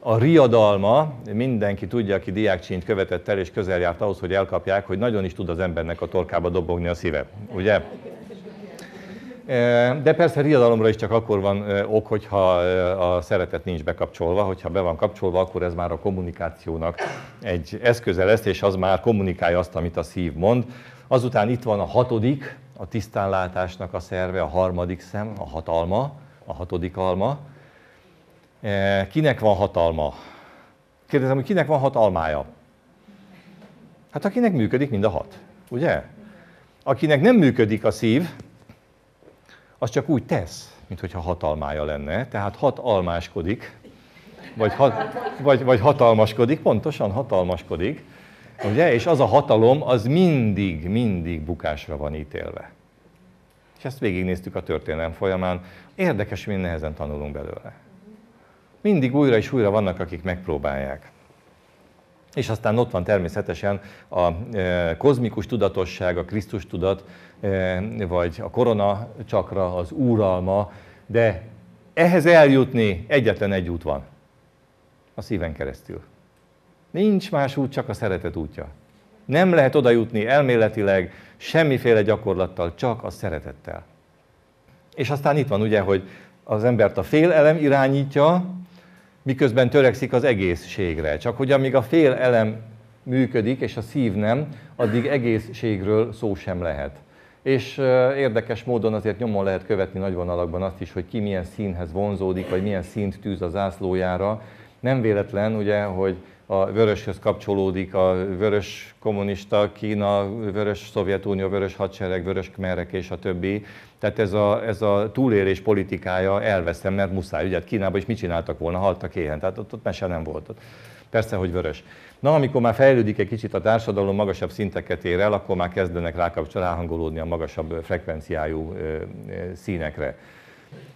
a riadalma, mindenki tudja, aki diákcsint követett el és közel járt ahhoz, hogy elkapják, hogy nagyon is tud az embernek a torkába dobogni a szíve, ugye? E, de persze riadalomra is csak akkor van e, ok, hogyha e, a szeretet nincs bekapcsolva, hogyha be van kapcsolva, akkor ez már a kommunikációnak egy eszköze lesz, és az már kommunikálja azt, amit a szív mond. Azután itt van a hatodik, a tisztánlátásnak a szerve, a harmadik szem, a hatalma, a hatodik alma, Eh, kinek van hatalma? Kérdezem, hogy kinek van hatalmája? Hát akinek működik mind a hat, ugye? Akinek nem működik a szív, az csak úgy tesz, mintha hatalmája lenne, tehát hatalmáskodik, vagy, hat, vagy, vagy hatalmaskodik, pontosan hatalmaskodik, ugye? És az a hatalom, az mindig, mindig bukásra van ítélve. És ezt végignéztük a történelem folyamán. Érdekes, hogy nehezen tanulunk belőle. Mindig újra és újra vannak, akik megpróbálják. És aztán ott van természetesen a e, kozmikus tudatosság, a Krisztus tudat, e, vagy a korona csakra, az úralma, de ehhez eljutni egyetlen egy út van. A szíven keresztül. Nincs más út, csak a szeretet útja. Nem lehet oda jutni elméletileg, semmiféle gyakorlattal, csak a szeretettel. És aztán itt van ugye, hogy az embert a félelem irányítja, miközben törekszik az egészségre. Csak hogy amíg a fél elem működik, és a szív nem, addig egészségről szó sem lehet. És érdekes módon azért nyomon lehet követni nagy vonalakban azt is, hogy ki milyen színhez vonzódik, vagy milyen színt tűz az zászlójára. Nem véletlen, ugye, hogy a vöröshöz kapcsolódik, a vörös kommunista Kína, vörös Szovjetunió, vörös hadsereg, vörös kmerek és a többi. Tehát ez a, ez a túlélés politikája elveszem, mert muszáj. Ugye Kínában is mit csináltak volna, haltak éhen, tehát ott, ott mese nem volt. Ott. Persze, hogy vörös. Na, amikor már fejlődik egy kicsit a társadalom, magasabb szinteket ér el, akkor már kezdenek rákapcsolódni a magasabb frekvenciájú színekre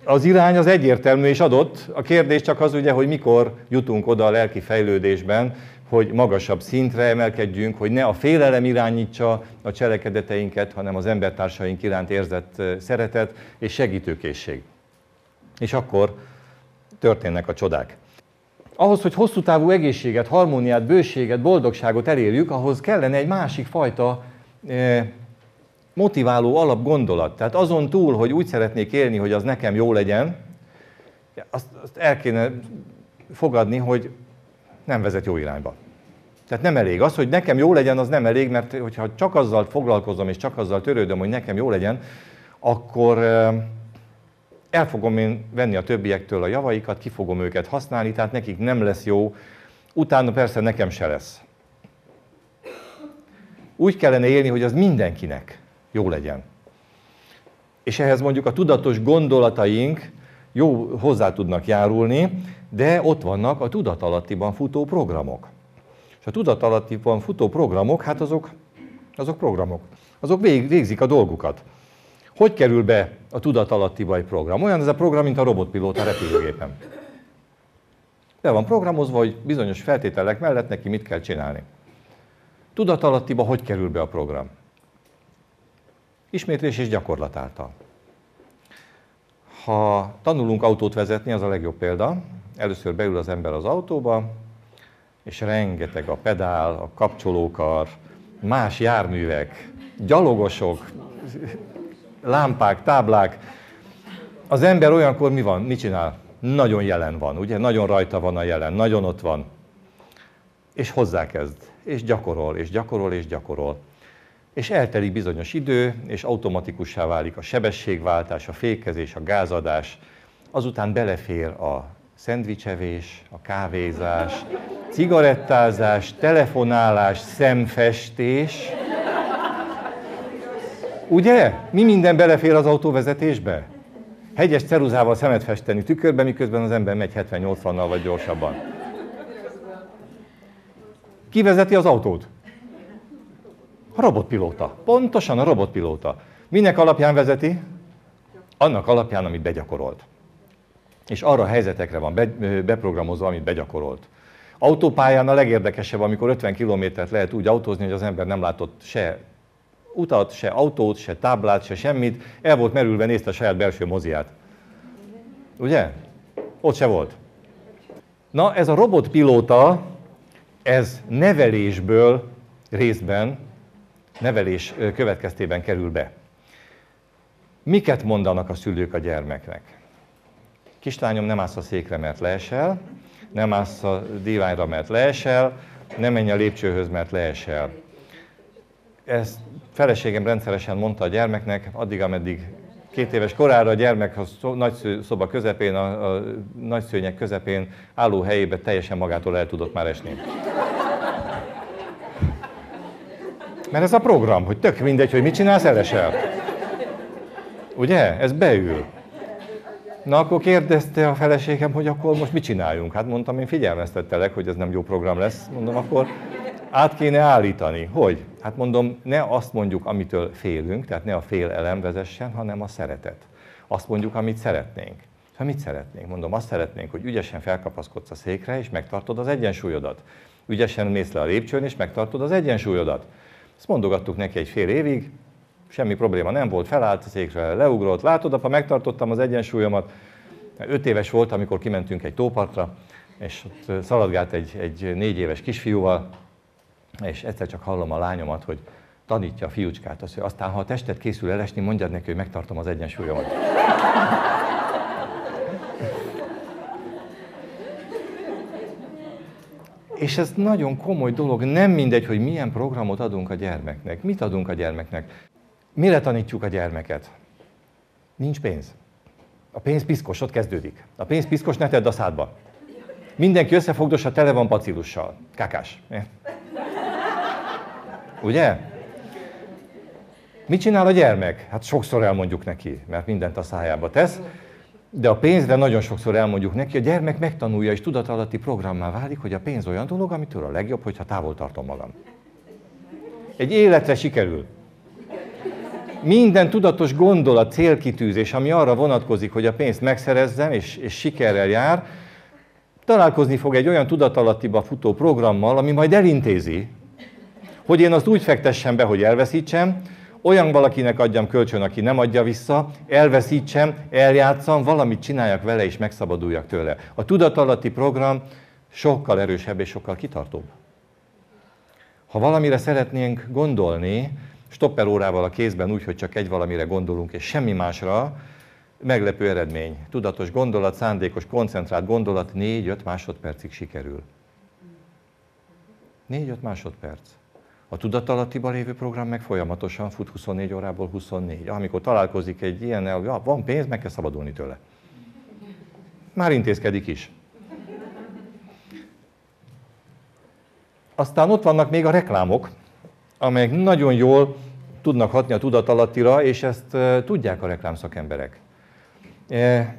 az irány az egyértelmű és adott. A kérdés csak az ugye, hogy mikor jutunk oda a lelki fejlődésben, hogy magasabb szintre emelkedjünk, hogy ne a félelem irányítsa a cselekedeteinket, hanem az embertársaink iránt érzett szeretet és segítőkészség. És akkor történnek a csodák. Ahhoz, hogy hosszú távú egészséget, harmóniát, bőséget, boldogságot elérjük, ahhoz kellene egy másik fajta motiváló alapgondolat. Tehát azon túl, hogy úgy szeretnék élni, hogy az nekem jó legyen, azt, azt el kéne fogadni, hogy nem vezet jó irányba. Tehát nem elég. Az, hogy nekem jó legyen, az nem elég, mert hogyha csak azzal foglalkozom és csak azzal törődöm, hogy nekem jó legyen, akkor el fogom én venni a többiektől a javaikat, ki fogom őket használni, tehát nekik nem lesz jó, utána persze nekem se lesz. Úgy kellene élni, hogy az mindenkinek jó legyen. És ehhez mondjuk a tudatos gondolataink jó hozzá tudnak járulni, de ott vannak a tudatalattiban futó programok. És a tudatalattiban futó programok, hát azok, azok programok. Azok vég, végzik a dolgukat. Hogy kerül be a tudatalattiba egy program? Olyan ez a program, mint a robotpilóta repülőgépen. Be van programozva, hogy bizonyos feltételek mellett neki mit kell csinálni. Tudatalattiba hogy kerül be a program? Ismétlés és gyakorlat által. Ha tanulunk autót vezetni, az a legjobb példa. Először beül az ember az autóba, és rengeteg a pedál, a kapcsolókar, más járművek, gyalogosok, lámpák, táblák. Az ember olyankor mi van, mit csinál? Nagyon jelen van, ugye? Nagyon rajta van a jelen, nagyon ott van. És hozzákezd, és gyakorol, és gyakorol, és gyakorol és eltelik bizonyos idő, és automatikussá válik a sebességváltás, a fékezés, a gázadás, azután belefér a szendvicsevés, a kávézás, cigarettázás, telefonálás, szemfestés. Ugye? Mi minden belefér az autóvezetésbe? Hegyes ceruzával szemet festeni tükörbe, miközben az ember megy 70-80-nal vagy gyorsabban. Ki vezeti az autót? A robotpilóta. Pontosan a robotpilóta. Minek alapján vezeti? Annak alapján, amit begyakorolt. És arra a helyzetekre van be, beprogramozva, amit begyakorolt. Autópályán a legérdekesebb, amikor 50 kilométert lehet úgy autózni, hogy az ember nem látott se utat, se autót, se táblát, se semmit. El volt merülve, nézte a saját belső moziát. Ugye? Ott se volt. Na, ez a robotpilóta, ez nevelésből részben nevelés következtében kerül be. Miket mondanak a szülők a gyermeknek? Kislányom, nem állsz a székre, mert leesel, nem állsz a diványra, mert leesel, nem menj a lépcsőhöz, mert leesel. Ezt feleségem rendszeresen mondta a gyermeknek, addig, ameddig két éves korára a gyermek a nagy szoba közepén, a, a nagy közepén álló helyébe teljesen magától el tudott már esni. Mert ez a program, hogy tök mindegy, hogy mit csinálsz, elesel. Ugye? Ez beül. Na akkor kérdezte a feleségem, hogy akkor most mit csináljunk? Hát mondtam, én figyelmeztettelek, hogy ez nem jó program lesz. Mondom, akkor át kéne állítani. Hogy? Hát mondom, ne azt mondjuk, amitől félünk, tehát ne a fél elem vezessen, hanem a szeretet. Azt mondjuk, amit szeretnénk. Ha hát mit szeretnénk? Mondom, azt szeretnénk, hogy ügyesen felkapaszkodsz a székre, és megtartod az egyensúlyodat. Ügyesen mész le a lépcsőn, és megtartod az egyensúlyodat. Ezt mondogattuk neki egy fél évig, semmi probléma nem volt, felállt a székre, leugrott. Látod, apa, megtartottam az egyensúlyomat. Öt éves volt, amikor kimentünk egy tópartra, és ott szaladgált egy, egy négy éves kisfiúval, és egyszer csak hallom a lányomat, hogy tanítja a fiúcskát, azt, hogy aztán, ha a testet készül elesni, mondjad neki, hogy megtartom az egyensúlyomat. és ez nagyon komoly dolog, nem mindegy, hogy milyen programot adunk a gyermeknek, mit adunk a gyermeknek, mire tanítjuk a gyermeket. Nincs pénz. A pénz piszkos, ott kezdődik. A pénz piszkos, ne tedd a szádba. Mindenki összefogdos, ha tele van pacilussal. Kakás. Ugye? Mit csinál a gyermek? Hát sokszor elmondjuk neki, mert mindent a szájába tesz. De a pénzre nagyon sokszor elmondjuk neki, a gyermek megtanulja és tudatalatti programmá válik, hogy a pénz olyan dolog, amitől a legjobb, hogyha távol tartom magam. Egy életre sikerül. Minden tudatos gondolat, célkitűzés, ami arra vonatkozik, hogy a pénzt megszerezzem és, és sikerrel jár, találkozni fog egy olyan tudatalattiba futó programmal, ami majd elintézi, hogy én azt úgy fektessem be, hogy elveszítsem, olyan valakinek adjam kölcsön, aki nem adja vissza, elveszítsem, eljátszam, valamit csináljak vele és megszabaduljak tőle. A tudatalatti program sokkal erősebb és sokkal kitartóbb. Ha valamire szeretnénk gondolni, stopper órával a kézben úgy, hogy csak egy valamire gondolunk, és semmi másra, meglepő eredmény. Tudatos gondolat, szándékos, koncentrált gondolat 4-5 másodpercig sikerül. 4-5 másodperc. A tudatalattiban lévő program meg folyamatosan fut 24 órából 24. Amikor találkozik egy ilyen, ja, van pénz, meg kell szabadulni tőle. Már intézkedik is. Aztán ott vannak még a reklámok, amelyek nagyon jól tudnak hatni a tudatalattira, és ezt e, tudják a reklámszakemberek. E,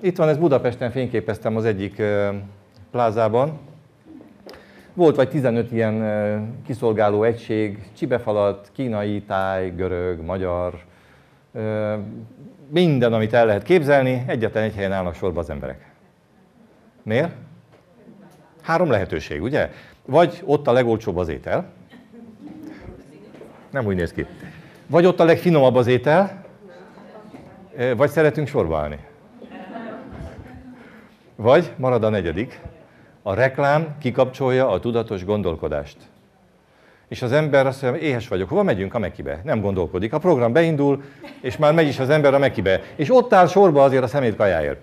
itt van, ez Budapesten fényképeztem az egyik e, plázában, volt vagy 15 ilyen kiszolgáló egység, csibefalat, kínai, táj, görög, magyar, minden, amit el lehet képzelni, egyetlen egy helyen állnak sorba az emberek. Miért? Három lehetőség, ugye? Vagy ott a legolcsóbb az étel. Nem úgy néz ki. Vagy ott a legfinomabb az étel, vagy szeretünk sorba állni. Vagy marad a negyedik, a reklám kikapcsolja a tudatos gondolkodást. És az ember azt mondja, éhes vagyok, hova megyünk? A Mekibe. Nem gondolkodik. A program beindul, és már megy is az ember a Mekibe. És ott áll sorba azért a szemét kajáért.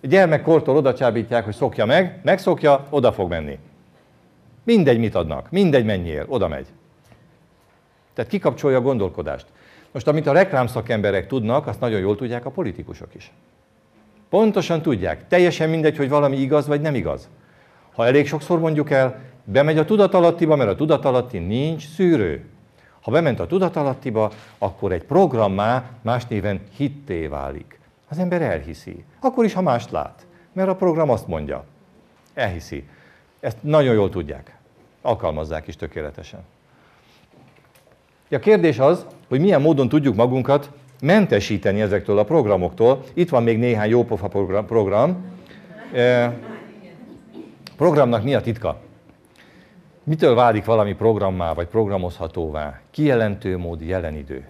Gyermekkortól oda csábítják, hogy szokja meg, megszokja, oda fog menni. Mindegy, mit adnak, mindegy, mennyiért, oda megy. Tehát kikapcsolja a gondolkodást. Most, amit a reklámszakemberek tudnak, azt nagyon jól tudják a politikusok is. Pontosan tudják, teljesen mindegy, hogy valami igaz vagy nem igaz. Ha elég sokszor mondjuk el, bemegy a tudatalattiba, mert a tudatalatti nincs szűrő. Ha bement a tudatalattiba, akkor egy programmá más néven hitté válik. Az ember elhiszi. Akkor is, ha mást lát. Mert a program azt mondja. Elhiszi. Ezt nagyon jól tudják. Alkalmazzák is tökéletesen. A kérdés az, hogy milyen módon tudjuk magunkat mentesíteni ezektől a programoktól. Itt van még néhány jópofa program. program. E, programnak mi a titka? Mitől válik valami programmá vagy programozhatóvá? Kijelentő mód idő.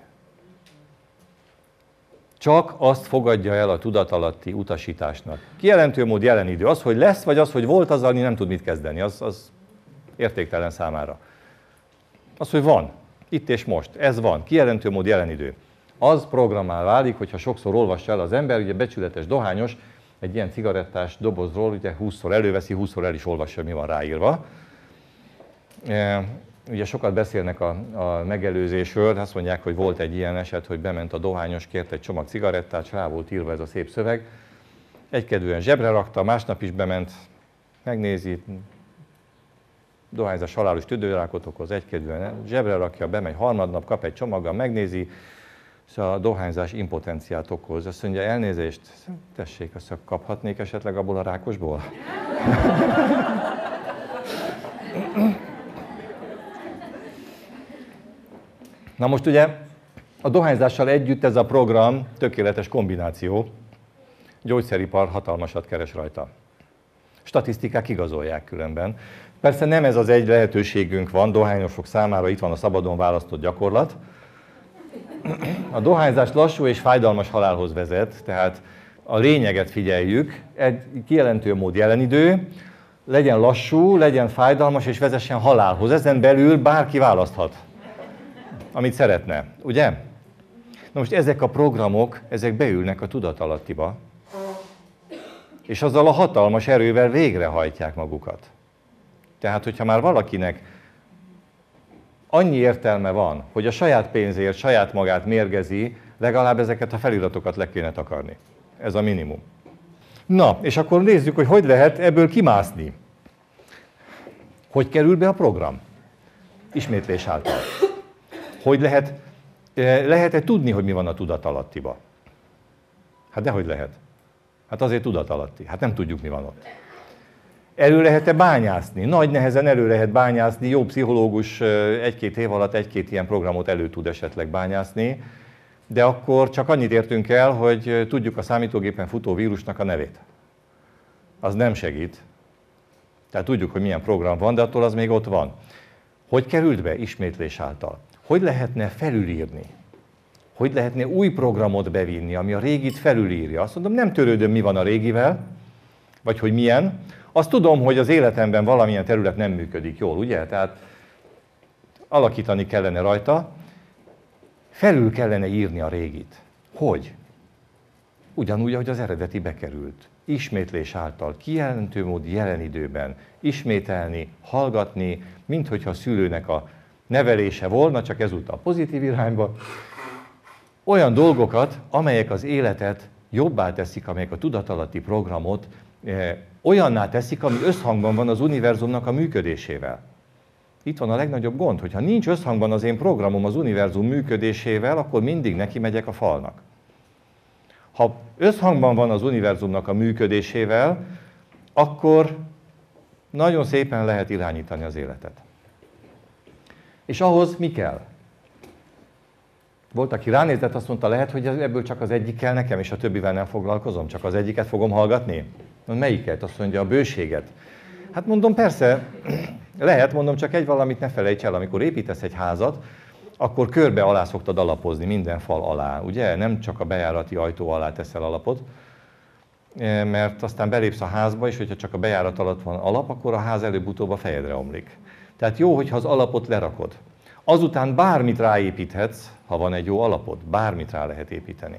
Csak azt fogadja el a tudatalatti utasításnak. Kijelentő mód idő. Az, hogy lesz, vagy az, hogy volt, az ami nem tud mit kezdeni. Az, az értéktelen számára. Az, hogy van, itt és most, ez van, kijelentő mód idő az programmá válik, hogyha sokszor olvassa el az ember, ugye becsületes dohányos, egy ilyen cigarettás dobozról ugye 20-szor előveszi, 20-szor el is olvassa, mi van ráírva. E, ugye sokat beszélnek a, a megelőzésről, azt mondják, hogy volt egy ilyen eset, hogy bement a dohányos, kért egy csomag cigarettát, rá volt írva ez a szép szöveg. Egykedően zsebre rakta, másnap is bement, megnézi, dohányzás halálos tüdőrákot okoz, egykedően zsebre rakja, bemegy harmadnap, kap egy csomaggal, megnézi, Szóval a dohányzás impotenciát okoz. Azt mondja, elnézést, tessék, azt kaphatnék esetleg abból a rákosból? [LAUGHS] Na most ugye a dohányzással együtt ez a program tökéletes kombináció. Gyógyszeripar hatalmasat keres rajta. Statisztikák igazolják különben. Persze nem ez az egy lehetőségünk van, dohányosok számára itt van a szabadon választott gyakorlat, a dohányzás lassú és fájdalmas halálhoz vezet, tehát a lényeget figyeljük, egy kijelentő mód idő legyen lassú, legyen fájdalmas és vezessen halálhoz. Ezen belül bárki választhat, amit szeretne, ugye? Na most ezek a programok, ezek beülnek a tudatalattiba, és azzal a hatalmas erővel végrehajtják magukat. Tehát, hogyha már valakinek annyi értelme van, hogy a saját pénzért saját magát mérgezi, legalább ezeket a feliratokat le kéne takarni. Ez a minimum. Na, és akkor nézzük, hogy hogy lehet ebből kimászni. Hogy kerül be a program? Ismétlés által. Hogy lehet, eh, lehet-e tudni, hogy mi van a tudatalattiba? Hát dehogy lehet. Hát azért tudatalatti. Hát nem tudjuk, mi van ott. Elő lehet-e bányászni? Nagy nehezen elő lehet bányászni, jó pszichológus egy-két év alatt egy-két ilyen programot elő tud esetleg bányászni, de akkor csak annyit értünk el, hogy tudjuk a számítógépen futó vírusnak a nevét. Az nem segít. Tehát tudjuk, hogy milyen program van, de attól az még ott van. Hogy került be ismétlés által? Hogy lehetne felülírni? Hogy lehetne új programot bevinni, ami a régit felülírja? Azt mondom, nem törődöm, mi van a régivel, vagy hogy milyen, azt tudom, hogy az életemben valamilyen terület nem működik jól, ugye? Tehát alakítani kellene rajta, felül kellene írni a régit. Hogy? Ugyanúgy, ahogy az eredeti bekerült. Ismétlés által, kijelentő mód jelen időben, ismételni, hallgatni, minthogyha a szülőnek a nevelése volna, csak ezúttal pozitív irányba, olyan dolgokat, amelyek az életet jobbá teszik, amelyek a tudatalatti programot eh, olyanná teszik, ami összhangban van az univerzumnak a működésével. Itt van a legnagyobb gond, hogyha nincs összhangban az én programom az univerzum működésével, akkor mindig neki megyek a falnak. Ha összhangban van az univerzumnak a működésével, akkor nagyon szépen lehet irányítani az életet. És ahhoz mi kell? Volt, aki ránézett, azt mondta, lehet, hogy ebből csak az egyik kell nekem, és a többivel nem foglalkozom, csak az egyiket fogom hallgatni melyiket? Azt mondja, a bőséget. Hát mondom, persze, [CLEARS THROAT] lehet, mondom, csak egy valamit ne felejts el, amikor építesz egy házat, akkor körbe alá szoktad alapozni, minden fal alá, ugye? Nem csak a bejárati ajtó alá teszel alapot, e, mert aztán belépsz a házba, és hogyha csak a bejárat alatt van alap, akkor a ház előbb-utóbb a fejedre omlik. Tehát jó, hogyha az alapot lerakod. Azután bármit ráépíthetsz, ha van egy jó alapod, bármit rá lehet építeni.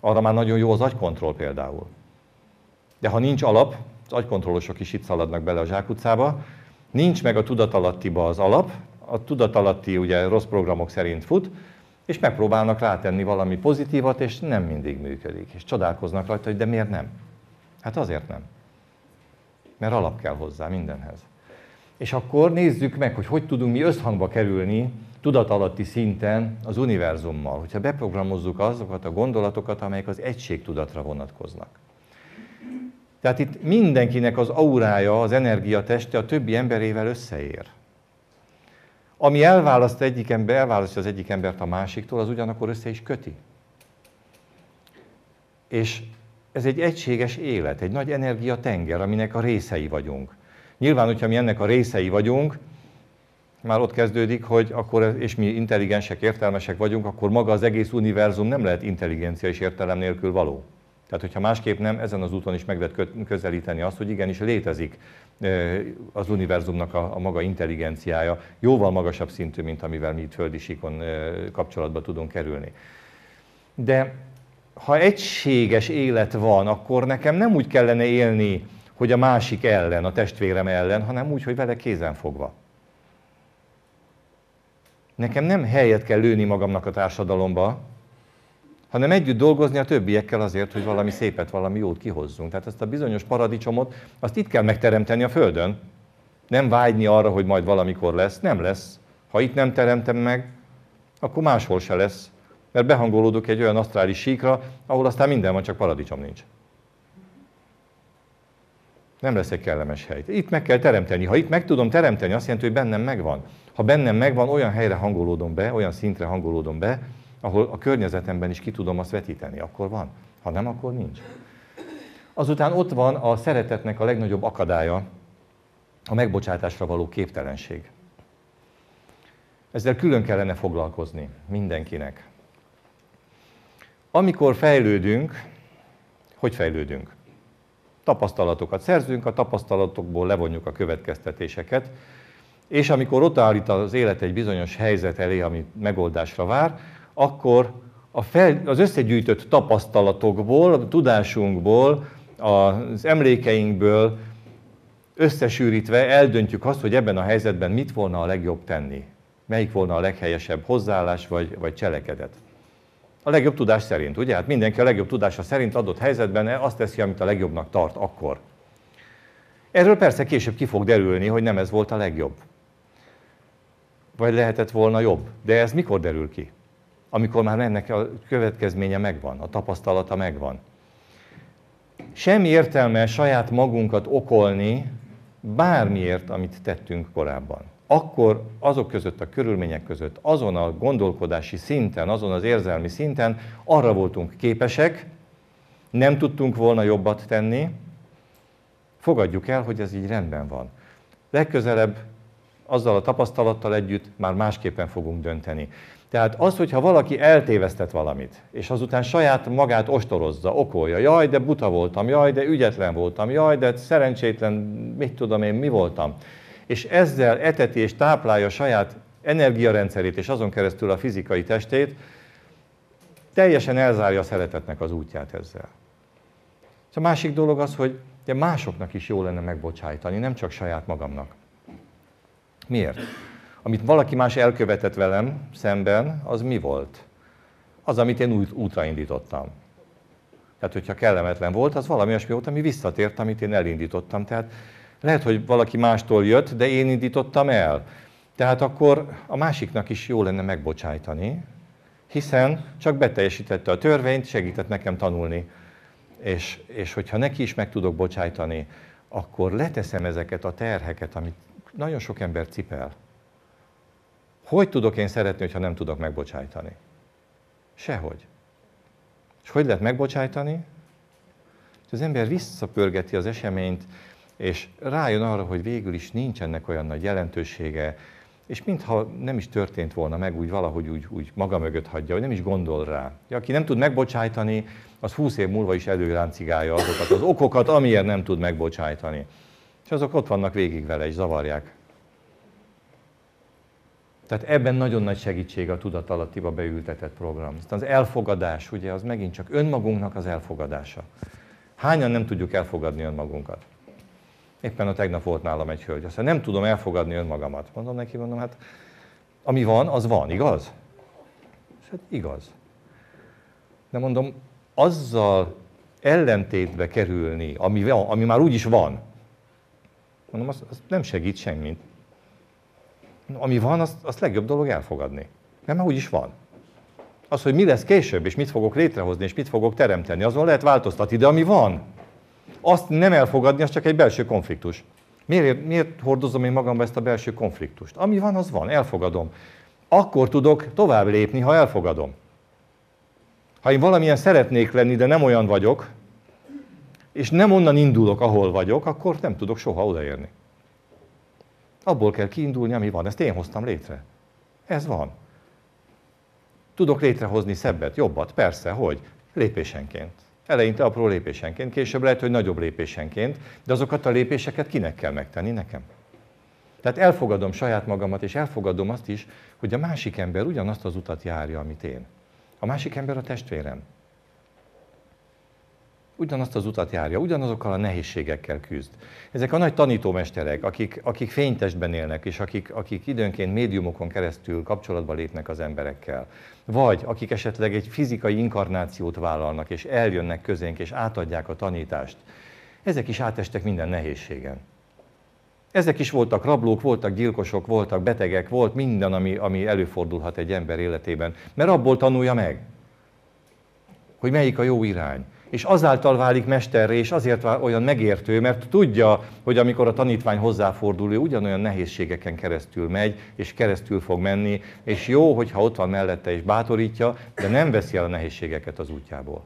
Arra már nagyon jó az agykontroll például. De ha nincs alap, az agykontrollosok is itt szaladnak bele a zsákutcába, nincs meg a tudatalattiba az alap, a tudatalatti ugye rossz programok szerint fut, és megpróbálnak rátenni valami pozitívat, és nem mindig működik. És csodálkoznak rajta, hogy de miért nem? Hát azért nem. Mert alap kell hozzá mindenhez. És akkor nézzük meg, hogy hogy tudunk mi összhangba kerülni tudatalatti szinten az univerzummal, hogyha beprogramozzuk azokat a gondolatokat, amelyek az egységtudatra vonatkoznak. Tehát itt mindenkinek az aurája, az energiateste a többi emberével összeér. Ami elválaszt egyik ember, elválasztja az egyik embert a másiktól, az ugyanakkor össze is köti. És ez egy egységes élet, egy nagy energiatenger, aminek a részei vagyunk. Nyilván, hogyha mi ennek a részei vagyunk, már ott kezdődik, hogy akkor, és mi intelligensek, értelmesek vagyunk, akkor maga az egész univerzum nem lehet intelligencia és értelem nélkül való. Tehát, hogyha másképp nem, ezen az úton is meg lehet közelíteni azt, hogy igenis létezik az univerzumnak a, a maga intelligenciája, jóval magasabb szintű, mint amivel mi itt földi síkon kapcsolatba tudunk kerülni. De ha egységes élet van, akkor nekem nem úgy kellene élni, hogy a másik ellen, a testvérem ellen, hanem úgy, hogy vele kézen fogva. Nekem nem helyet kell lőni magamnak a társadalomba, hanem együtt dolgozni a többiekkel azért, hogy valami szépet, valami jót kihozzunk. Tehát ezt a bizonyos paradicsomot, azt itt kell megteremteni a Földön. Nem vágyni arra, hogy majd valamikor lesz. Nem lesz. Ha itt nem teremtem meg, akkor máshol se lesz. Mert behangolódok egy olyan asztrális síkra, ahol aztán minden van, csak paradicsom nincs. Nem lesz egy kellemes hely. Itt meg kell teremteni. Ha itt meg tudom teremteni, azt jelenti, hogy bennem megvan. Ha bennem megvan, olyan helyre hangolódom be, olyan szintre hangolódom be, ahol a környezetemben is ki tudom azt vetíteni, akkor van. Ha nem, akkor nincs. Azután ott van a szeretetnek a legnagyobb akadálya, a megbocsátásra való képtelenség. Ezzel külön kellene foglalkozni mindenkinek. Amikor fejlődünk, hogy fejlődünk? Tapasztalatokat szerzünk, a tapasztalatokból levonjuk a következtetéseket, és amikor ott állít az élet egy bizonyos helyzet elé, ami megoldásra vár, akkor a fel, az összegyűjtött tapasztalatokból, a tudásunkból, az emlékeinkből összesűrítve eldöntjük azt, hogy ebben a helyzetben mit volna a legjobb tenni. Melyik volna a leghelyesebb hozzáállás vagy, vagy cselekedet. A legjobb tudás szerint, ugye? Hát mindenki a legjobb tudása szerint adott helyzetben azt teszi, amit a legjobbnak tart akkor. Erről persze később ki fog derülni, hogy nem ez volt a legjobb. Vagy lehetett volna jobb. De ez mikor derül ki? amikor már ennek a következménye megvan, a tapasztalata megvan. Semmi értelme saját magunkat okolni bármiért, amit tettünk korábban. Akkor azok között, a körülmények között, azon a gondolkodási szinten, azon az érzelmi szinten arra voltunk képesek, nem tudtunk volna jobbat tenni, fogadjuk el, hogy ez így rendben van. Legközelebb azzal a tapasztalattal együtt már másképpen fogunk dönteni. Tehát az, hogyha valaki eltévesztett valamit, és azután saját magát ostorozza, okolja, jaj, de buta voltam, jaj, de ügyetlen voltam, jaj, de szerencsétlen, mit tudom én, mi voltam. És ezzel eteti és táplálja saját energiarendszerét, és azon keresztül a fizikai testét, teljesen elzárja a szeretetnek az útját ezzel. És a másik dolog az, hogy de másoknak is jó lenne megbocsájtani, nem csak saját magamnak. Miért? amit valaki más elkövetett velem szemben, az mi volt? Az, amit én út, útra indítottam. Tehát, hogyha kellemetlen volt, az valami olyasmi volt, ami visszatért, amit én elindítottam. Tehát lehet, hogy valaki mástól jött, de én indítottam el. Tehát akkor a másiknak is jó lenne megbocsájtani, hiszen csak beteljesítette a törvényt, segített nekem tanulni. És, és hogyha neki is meg tudok bocsájtani, akkor leteszem ezeket a terheket, amit nagyon sok ember cipel. Hogy tudok én szeretni, ha nem tudok megbocsájtani? Sehogy. És hogy lehet megbocsájtani? Az ember visszapörgeti az eseményt, és rájön arra, hogy végül is nincs ennek olyan nagy jelentősége, és mintha nem is történt volna meg, úgy valahogy úgy, úgy maga mögött hagyja, hogy nem is gondol rá. Ja, aki nem tud megbocsájtani, az húsz év múlva is előráncigálja azokat az okokat, amiért nem tud megbocsájtani. És azok ott vannak végig vele, és zavarják tehát ebben nagyon nagy segítség a tudatalattiba beültetett program. Az elfogadás, ugye, az megint csak önmagunknak az elfogadása. Hányan nem tudjuk elfogadni önmagunkat? Éppen a tegnap volt nálam egy hölgy, azt mondja, nem tudom elfogadni önmagamat. Mondom neki, mondom, hát ami van, az van, igaz? És hát igaz. De mondom, azzal ellentétbe kerülni, ami, ami már úgy is van, mondom, az, az nem segít semmit ami van, azt, azt legjobb dolog elfogadni. Mert már úgy is van. Az, hogy mi lesz később, és mit fogok létrehozni, és mit fogok teremteni, azon lehet változtatni, de ami van, azt nem elfogadni, az csak egy belső konfliktus. Miért, miért hordozom én magamba ezt a belső konfliktust? Ami van, az van, elfogadom. Akkor tudok tovább lépni, ha elfogadom. Ha én valamilyen szeretnék lenni, de nem olyan vagyok, és nem onnan indulok, ahol vagyok, akkor nem tudok soha odaérni. Abból kell kiindulni, ami van. Ezt én hoztam létre. Ez van. Tudok létrehozni szebbet, jobbat, persze, hogy lépésenként. Eleinte apró lépésenként, később lehet, hogy nagyobb lépésenként, de azokat a lépéseket kinek kell megtenni? Nekem. Tehát elfogadom saját magamat, és elfogadom azt is, hogy a másik ember ugyanazt az utat járja, amit én. A másik ember a testvérem ugyanazt az utat járja, ugyanazokkal a nehézségekkel küzd. Ezek a nagy tanítómesterek, akik, akik fénytestben élnek, és akik, akik időnként médiumokon keresztül kapcsolatba lépnek az emberekkel, vagy akik esetleg egy fizikai inkarnációt vállalnak, és eljönnek közénk, és átadják a tanítást, ezek is átestek minden nehézségen. Ezek is voltak rablók, voltak gyilkosok, voltak betegek, volt minden, ami, ami előfordulhat egy ember életében. Mert abból tanulja meg, hogy melyik a jó irány és azáltal válik mesterre, és azért olyan megértő, mert tudja, hogy amikor a tanítvány hozzáfordul, ő ugyanolyan nehézségeken keresztül megy, és keresztül fog menni, és jó, hogyha ott van mellette és bátorítja, de nem veszi el a nehézségeket az útjából.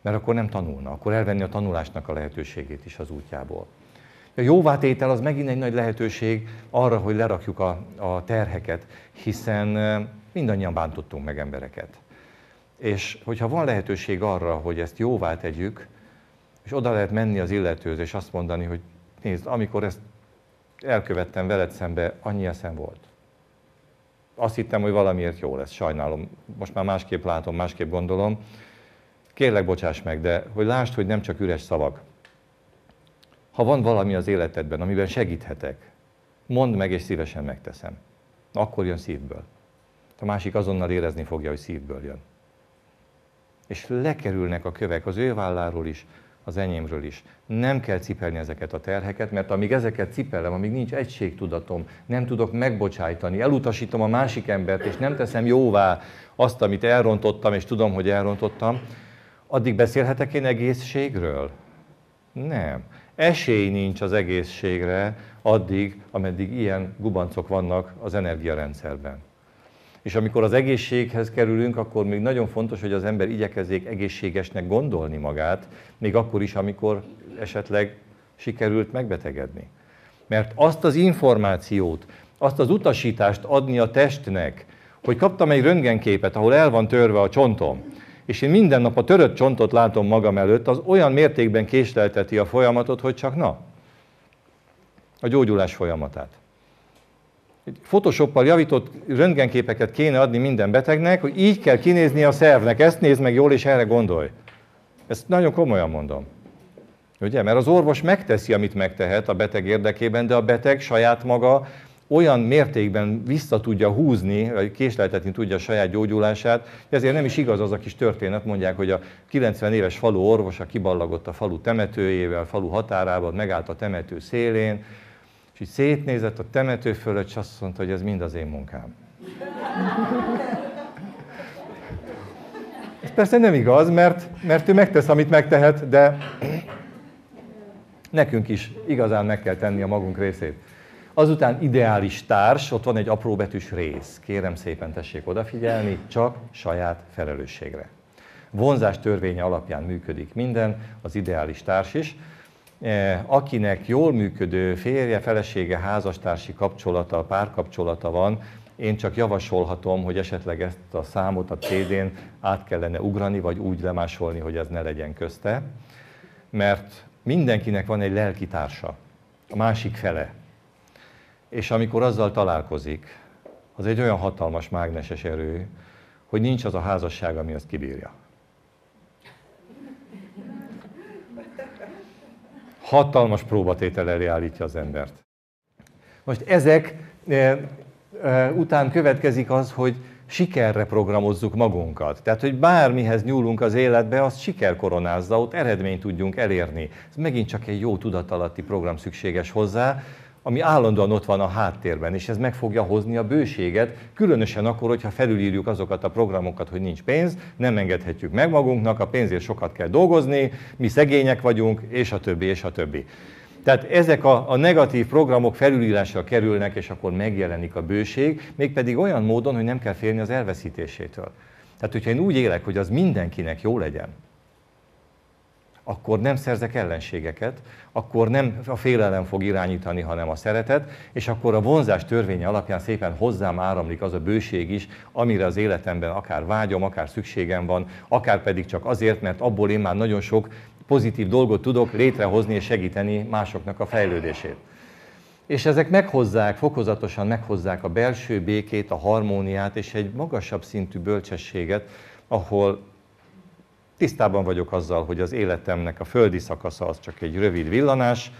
Mert akkor nem tanulna, akkor elvenni a tanulásnak a lehetőségét is az útjából. A jóvátétel az megint egy nagy lehetőség arra, hogy lerakjuk a, a terheket, hiszen eh, mindannyian bántottunk meg embereket. És hogyha van lehetőség arra, hogy ezt jóvá tegyük, és oda lehet menni az illetőz, és azt mondani, hogy nézd, amikor ezt elkövettem veled szembe, annyi eszem volt. Azt hittem, hogy valamiért jó lesz, sajnálom. Most már másképp látom, másképp gondolom. Kérlek, bocsáss meg, de hogy lásd, hogy nem csak üres szavak. Ha van valami az életedben, amiben segíthetek, mondd meg, és szívesen megteszem. Akkor jön szívből. A másik azonnal érezni fogja, hogy szívből jön és lekerülnek a kövek az ő válláról is, az enyémről is. Nem kell cipelni ezeket a terheket, mert amíg ezeket cipelem, amíg nincs egységtudatom, nem tudok megbocsájtani, elutasítom a másik embert, és nem teszem jóvá azt, amit elrontottam, és tudom, hogy elrontottam, addig beszélhetek én egészségről? Nem. Esély nincs az egészségre addig, ameddig ilyen gubancok vannak az energiarendszerben. És amikor az egészséghez kerülünk, akkor még nagyon fontos, hogy az ember igyekezzék egészségesnek gondolni magát, még akkor is, amikor esetleg sikerült megbetegedni. Mert azt az információt, azt az utasítást adni a testnek, hogy kaptam egy röntgenképet, ahol el van törve a csontom, és én minden nap a törött csontot látom magam előtt, az olyan mértékben késlelteti a folyamatot, hogy csak na, a gyógyulás folyamatát hogy Photoshoppal javított röntgenképeket kéne adni minden betegnek, hogy így kell kinézni a szervnek, ezt nézd meg jól, és erre gondolj. Ezt nagyon komolyan mondom. Ugye? Mert az orvos megteszi, amit megtehet a beteg érdekében, de a beteg saját maga olyan mértékben vissza tudja húzni, vagy késleltetni tudja a saját gyógyulását, ezért nem is igaz az a kis történet, mondják, hogy a 90 éves falu orvosa kiballagott a falu temetőjével, a falu határában, megállt a temető szélén, és így szétnézett a temető fölött, és azt mondta, hogy ez mind az én munkám. Ez persze nem igaz, mert, mert ő megtesz, amit megtehet, de nekünk is igazán meg kell tenni a magunk részét. Azután ideális társ, ott van egy apróbetűs rész. Kérem szépen tessék odafigyelni, csak saját felelősségre. Vonzás törvénye alapján működik minden, az ideális társ is. E, akinek jól működő férje, felesége, házastársi kapcsolata, párkapcsolata van, én csak javasolhatom, hogy esetleg ezt a számot a CD-n át kellene ugrani, vagy úgy lemásolni, hogy ez ne legyen közte. Mert mindenkinek van egy lelki társa, a másik fele. És amikor azzal találkozik, az egy olyan hatalmas mágneses erő, hogy nincs az a házasság, ami azt kibírja. hatalmas próbatétel elé állítja az embert. Most ezek eh, eh, után következik az, hogy sikerre programozzuk magunkat. Tehát, hogy bármihez nyúlunk az életbe, azt siker koronázza, ott eredményt tudjunk elérni. Ez megint csak egy jó tudatalatti program szükséges hozzá, ami állandóan ott van a háttérben, és ez meg fogja hozni a bőséget, különösen akkor, hogyha felülírjuk azokat a programokat, hogy nincs pénz, nem engedhetjük meg magunknak, a pénzért sokat kell dolgozni, mi szegények vagyunk, és a többi, és a többi. Tehát ezek a, a negatív programok felülírásra kerülnek, és akkor megjelenik a bőség, mégpedig olyan módon, hogy nem kell félni az elveszítésétől. Tehát, hogyha én úgy élek, hogy az mindenkinek jó legyen, akkor nem szerzek ellenségeket, akkor nem a félelem fog irányítani, hanem a szeretet, és akkor a vonzás törvénye alapján szépen hozzám áramlik az a bőség is, amire az életemben akár vágyom, akár szükségem van, akár pedig csak azért, mert abból én már nagyon sok pozitív dolgot tudok létrehozni és segíteni másoknak a fejlődését. És ezek meghozzák, fokozatosan meghozzák a belső békét, a harmóniát és egy magasabb szintű bölcsességet, ahol Tisztában vagyok azzal, hogy az életemnek a földi szakasza az csak egy rövid villanás,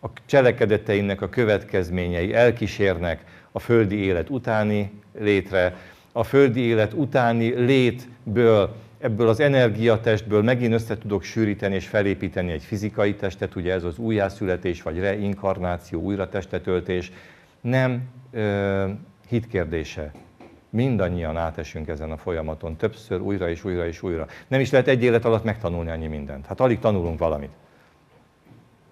a cselekedeteimnek a következményei elkísérnek a földi élet utáni létre, a földi élet utáni létből, ebből az energiatestből megint össze tudok sűríteni és felépíteni egy fizikai testet, ugye ez az újjászületés vagy reinkarnáció, újra testetöltés, nem ö, hitkérdése mindannyian átesünk ezen a folyamaton, többször újra és újra és újra. Nem is lehet egy élet alatt megtanulni annyi mindent. Hát alig tanulunk valamit.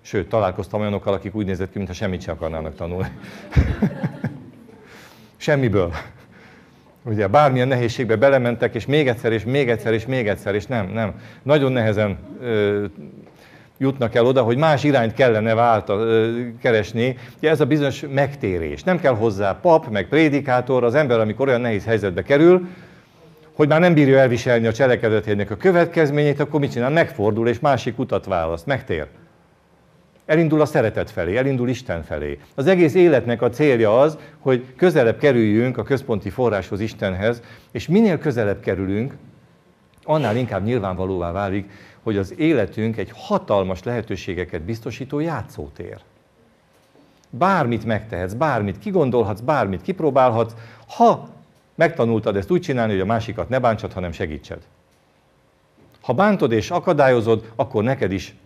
Sőt, találkoztam olyanokkal, akik úgy nézett ki, mintha semmit sem akarnának tanulni. [LAUGHS] Semmiből. Ugye bármilyen nehézségbe belementek, és még egyszer, és még egyszer, és még egyszer, és nem, nem. Nagyon nehezen ö, jutnak el oda, hogy más irányt kellene vált, keresni. Ugye ez a bizonyos megtérés. Nem kell hozzá pap, meg prédikátor, az ember, amikor olyan nehéz helyzetbe kerül, hogy már nem bírja elviselni a cselekedetének a következményét, akkor mit csinál? Megfordul és másik utat választ, megtér. Elindul a szeretet felé, elindul Isten felé. Az egész életnek a célja az, hogy közelebb kerüljünk a központi forráshoz, Istenhez, és minél közelebb kerülünk, annál inkább nyilvánvalóvá válik hogy az életünk egy hatalmas lehetőségeket biztosító játszótér. Bármit megtehetsz, bármit kigondolhatsz, bármit kipróbálhatsz, ha megtanultad ezt úgy csinálni, hogy a másikat ne bántsad, hanem segítsed. Ha bántod és akadályozod, akkor neked is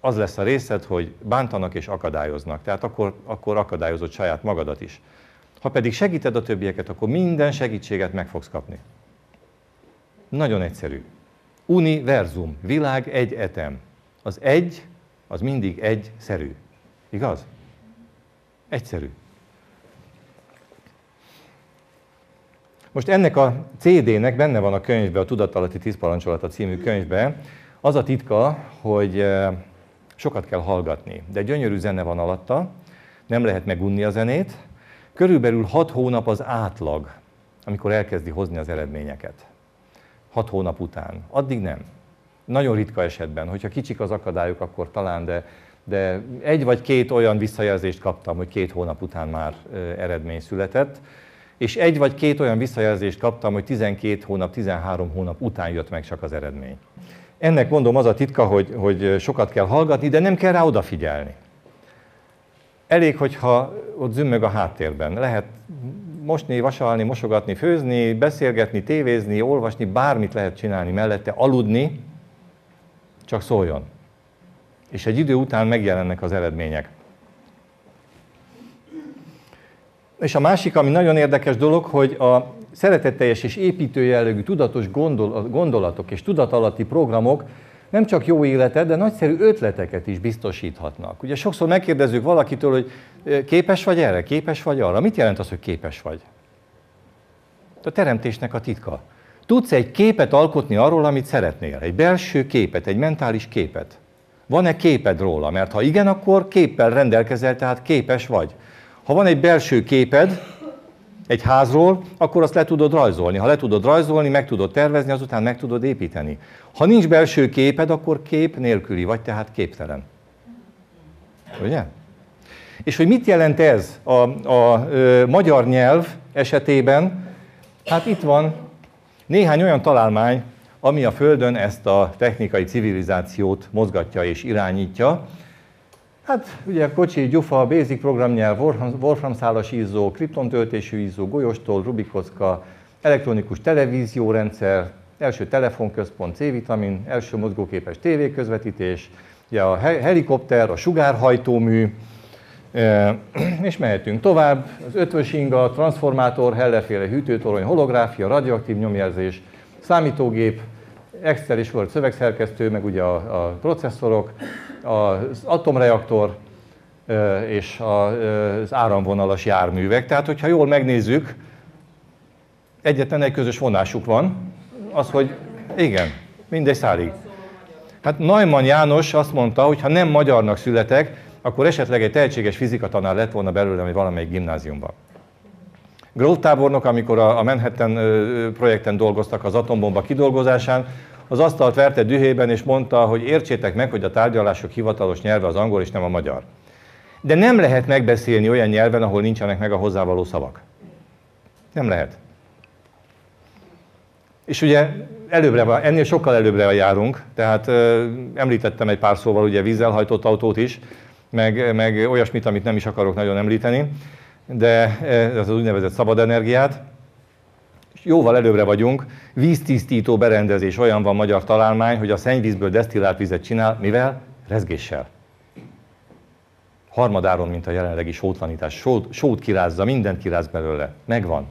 az lesz a részed, hogy bántanak és akadályoznak. Tehát akkor, akkor akadályozod saját magadat is. Ha pedig segíted a többieket, akkor minden segítséget meg fogsz kapni. Nagyon egyszerű univerzum, világ egy etem. Az egy, az mindig egyszerű. Igaz? Egyszerű. Most ennek a CD-nek benne van a könyvbe, a Tudatalatti Tíz Parancsolata című könyvbe, az a titka, hogy sokat kell hallgatni, de gyönyörű zene van alatta, nem lehet megunni a zenét. Körülbelül hat hónap az átlag, amikor elkezdi hozni az eredményeket hat hónap után. Addig nem. Nagyon ritka esetben, hogyha kicsik az akadályok, akkor talán, de, de egy vagy két olyan visszajelzést kaptam, hogy két hónap után már eredmény született, és egy vagy két olyan visszajelzést kaptam, hogy 12 hónap, 13 hónap után jött meg csak az eredmény. Ennek mondom az a titka, hogy, hogy sokat kell hallgatni, de nem kell rá odafigyelni. Elég, hogyha ott zümmög a háttérben. Lehet mosni, vasalni, mosogatni, főzni, beszélgetni, tévézni, olvasni, bármit lehet csinálni mellette, aludni, csak szóljon. És egy idő után megjelennek az eredmények. És a másik, ami nagyon érdekes dolog, hogy a szeretetteljes és építő jellegű tudatos gondolatok és tudatalatti programok nem csak jó életet, de nagyszerű ötleteket is biztosíthatnak. Ugye sokszor megkérdezzük valakitől, hogy képes vagy erre, képes vagy arra. Mit jelent az, hogy képes vagy? A teremtésnek a titka. Tudsz egy képet alkotni arról, amit szeretnél? Egy belső képet, egy mentális képet? Van-e képed róla? Mert ha igen, akkor képpel rendelkezel, tehát képes vagy. Ha van egy belső képed, egy házról, akkor azt le tudod rajzolni. Ha le tudod rajzolni, meg tudod tervezni, azután meg tudod építeni. Ha nincs belső képed, akkor kép nélküli vagy, tehát képtelen. Ugye? És hogy mit jelent ez a, a, a magyar nyelv esetében? Hát itt van néhány olyan találmány, ami a Földön ezt a technikai civilizációt mozgatja és irányítja. Hát ugye a kocsi, gyufa, basic programnyelv, Wolfram szálas kripton töltésű ízó, golyostól, rubikoszka, elektronikus televíziórendszer, első telefonközpont, C-vitamin, első mozgóképes tévéközvetítés, ugye a helikopter, a sugárhajtómű, [CLEARS THROAT] és mehetünk tovább. Az ötvös inga, transformátor, hellerféle hűtőtorony, holográfia, radioaktív nyomjelzés, számítógép, Excel is volt szövegszerkesztő, meg ugye a, a processzorok, az atomreaktor és az áramvonalas járművek. Tehát, hogyha jól megnézzük, egyetlen egy közös vonásuk van, az, hogy igen, mindegy szálig. Hát Neumann János azt mondta, hogy ha nem magyarnak születek, akkor esetleg egy tehetséges fizikatanár lett volna belőlem egy valamelyik gimnáziumban. Grove tábornok, amikor a Manhattan projekten dolgoztak az atombomba kidolgozásán, az asztalt verte dühében, és mondta, hogy értsétek meg, hogy a tárgyalások hivatalos nyelve az angol, és nem a magyar. De nem lehet megbeszélni olyan nyelven, ahol nincsenek meg a hozzávaló szavak. Nem lehet. És ugye előbbre, ennél sokkal előbbre járunk, tehát ö, említettem egy pár szóval ugye hajtott autót is, meg, meg olyasmit, amit nem is akarok nagyon említeni, de ez az úgynevezett szabad energiát jóval előbbre vagyunk, víztisztító berendezés, olyan van magyar találmány, hogy a szennyvízből desztillált vizet csinál, mivel? Rezgéssel. Harmadáron, mint a jelenlegi sótlanítás. Sót, sót kirázza, mindent kiráz belőle. Megvan.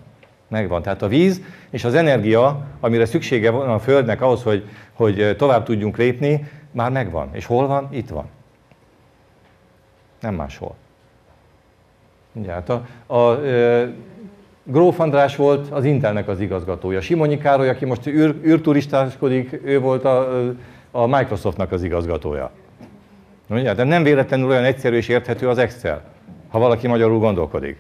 Megvan. Tehát a víz és az energia, amire szüksége van a Földnek ahhoz, hogy, hogy tovább tudjunk lépni, már megvan. És hol van? Itt van. Nem máshol. hát A, a, Gróf András volt az Intelnek az igazgatója. Simonyi Károly, aki most űr, űrturistáskodik, ő volt a, a Microsoftnak az igazgatója. Ugye? De nem véletlenül olyan egyszerű és érthető az Excel, ha valaki magyarul gondolkodik.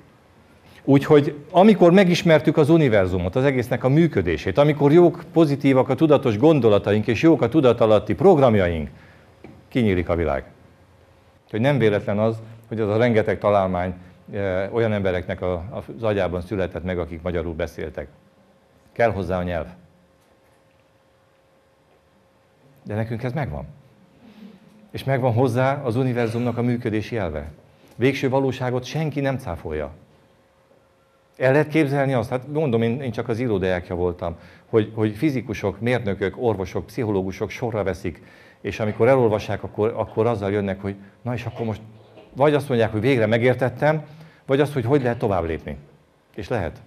Úgyhogy amikor megismertük az univerzumot, az egésznek a működését, amikor jók, pozitívak a tudatos gondolataink és jók a tudatalatti programjaink, kinyílik a világ. Úgyhogy nem véletlen az, hogy az a rengeteg találmány olyan embereknek az agyában született meg, akik magyarul beszéltek. Kell hozzá a nyelv. De nekünk ez megvan. És megvan hozzá az univerzumnak a működési elve. Végső valóságot senki nem cáfolja. El lehet képzelni azt, hát mondom, én, én csak az irodájákja voltam, hogy, hogy fizikusok, mérnökök, orvosok, pszichológusok sorra veszik, és amikor elolvassák, akkor, akkor azzal jönnek, hogy na és akkor most vagy azt mondják, hogy végre megértettem, vagy azt, hogy hogy lehet tovább lépni. És lehet.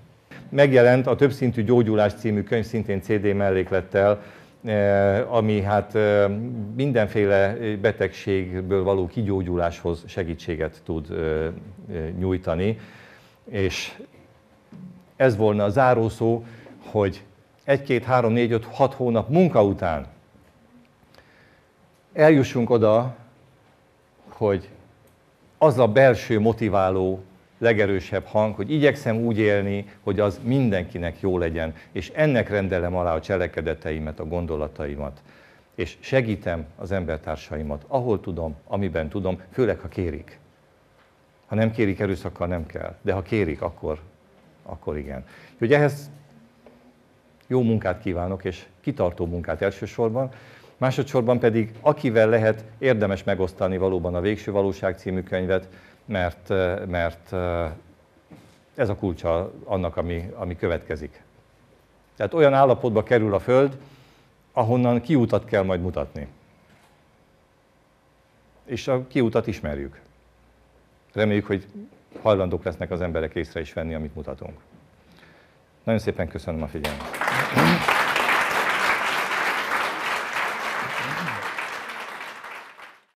Megjelent a Többszintű Gyógyulás című könyv szintén CD melléklettel, eh, ami hát eh, mindenféle betegségből való kigyógyuláshoz segítséget tud eh, nyújtani. És ez volna a zárószó, hogy egy két három négy, öt, hat hónap munka után eljussunk oda, hogy az a belső motiváló legerősebb hang, hogy igyekszem úgy élni, hogy az mindenkinek jó legyen, és ennek rendelem alá a cselekedeteimet, a gondolataimat, és segítem az embertársaimat, ahol tudom, amiben tudom, főleg ha kérik. Ha nem kérik, erőszakkal nem kell, de ha kérik, akkor, akkor igen. Úgyhogy ehhez jó munkát kívánok, és kitartó munkát elsősorban, Másodszorban pedig, akivel lehet, érdemes megosztani valóban a Végső Valóság című könyvet, mert, eh, mert eh, ez a kulcsa annak, ami, ami következik. Tehát olyan állapotba kerül a Föld, ahonnan kiutat kell majd mutatni. És a kiutat ismerjük. Reméljük, hogy hajlandók lesznek az emberek észre is venni, amit mutatunk. Nagyon szépen köszönöm a figyelmet.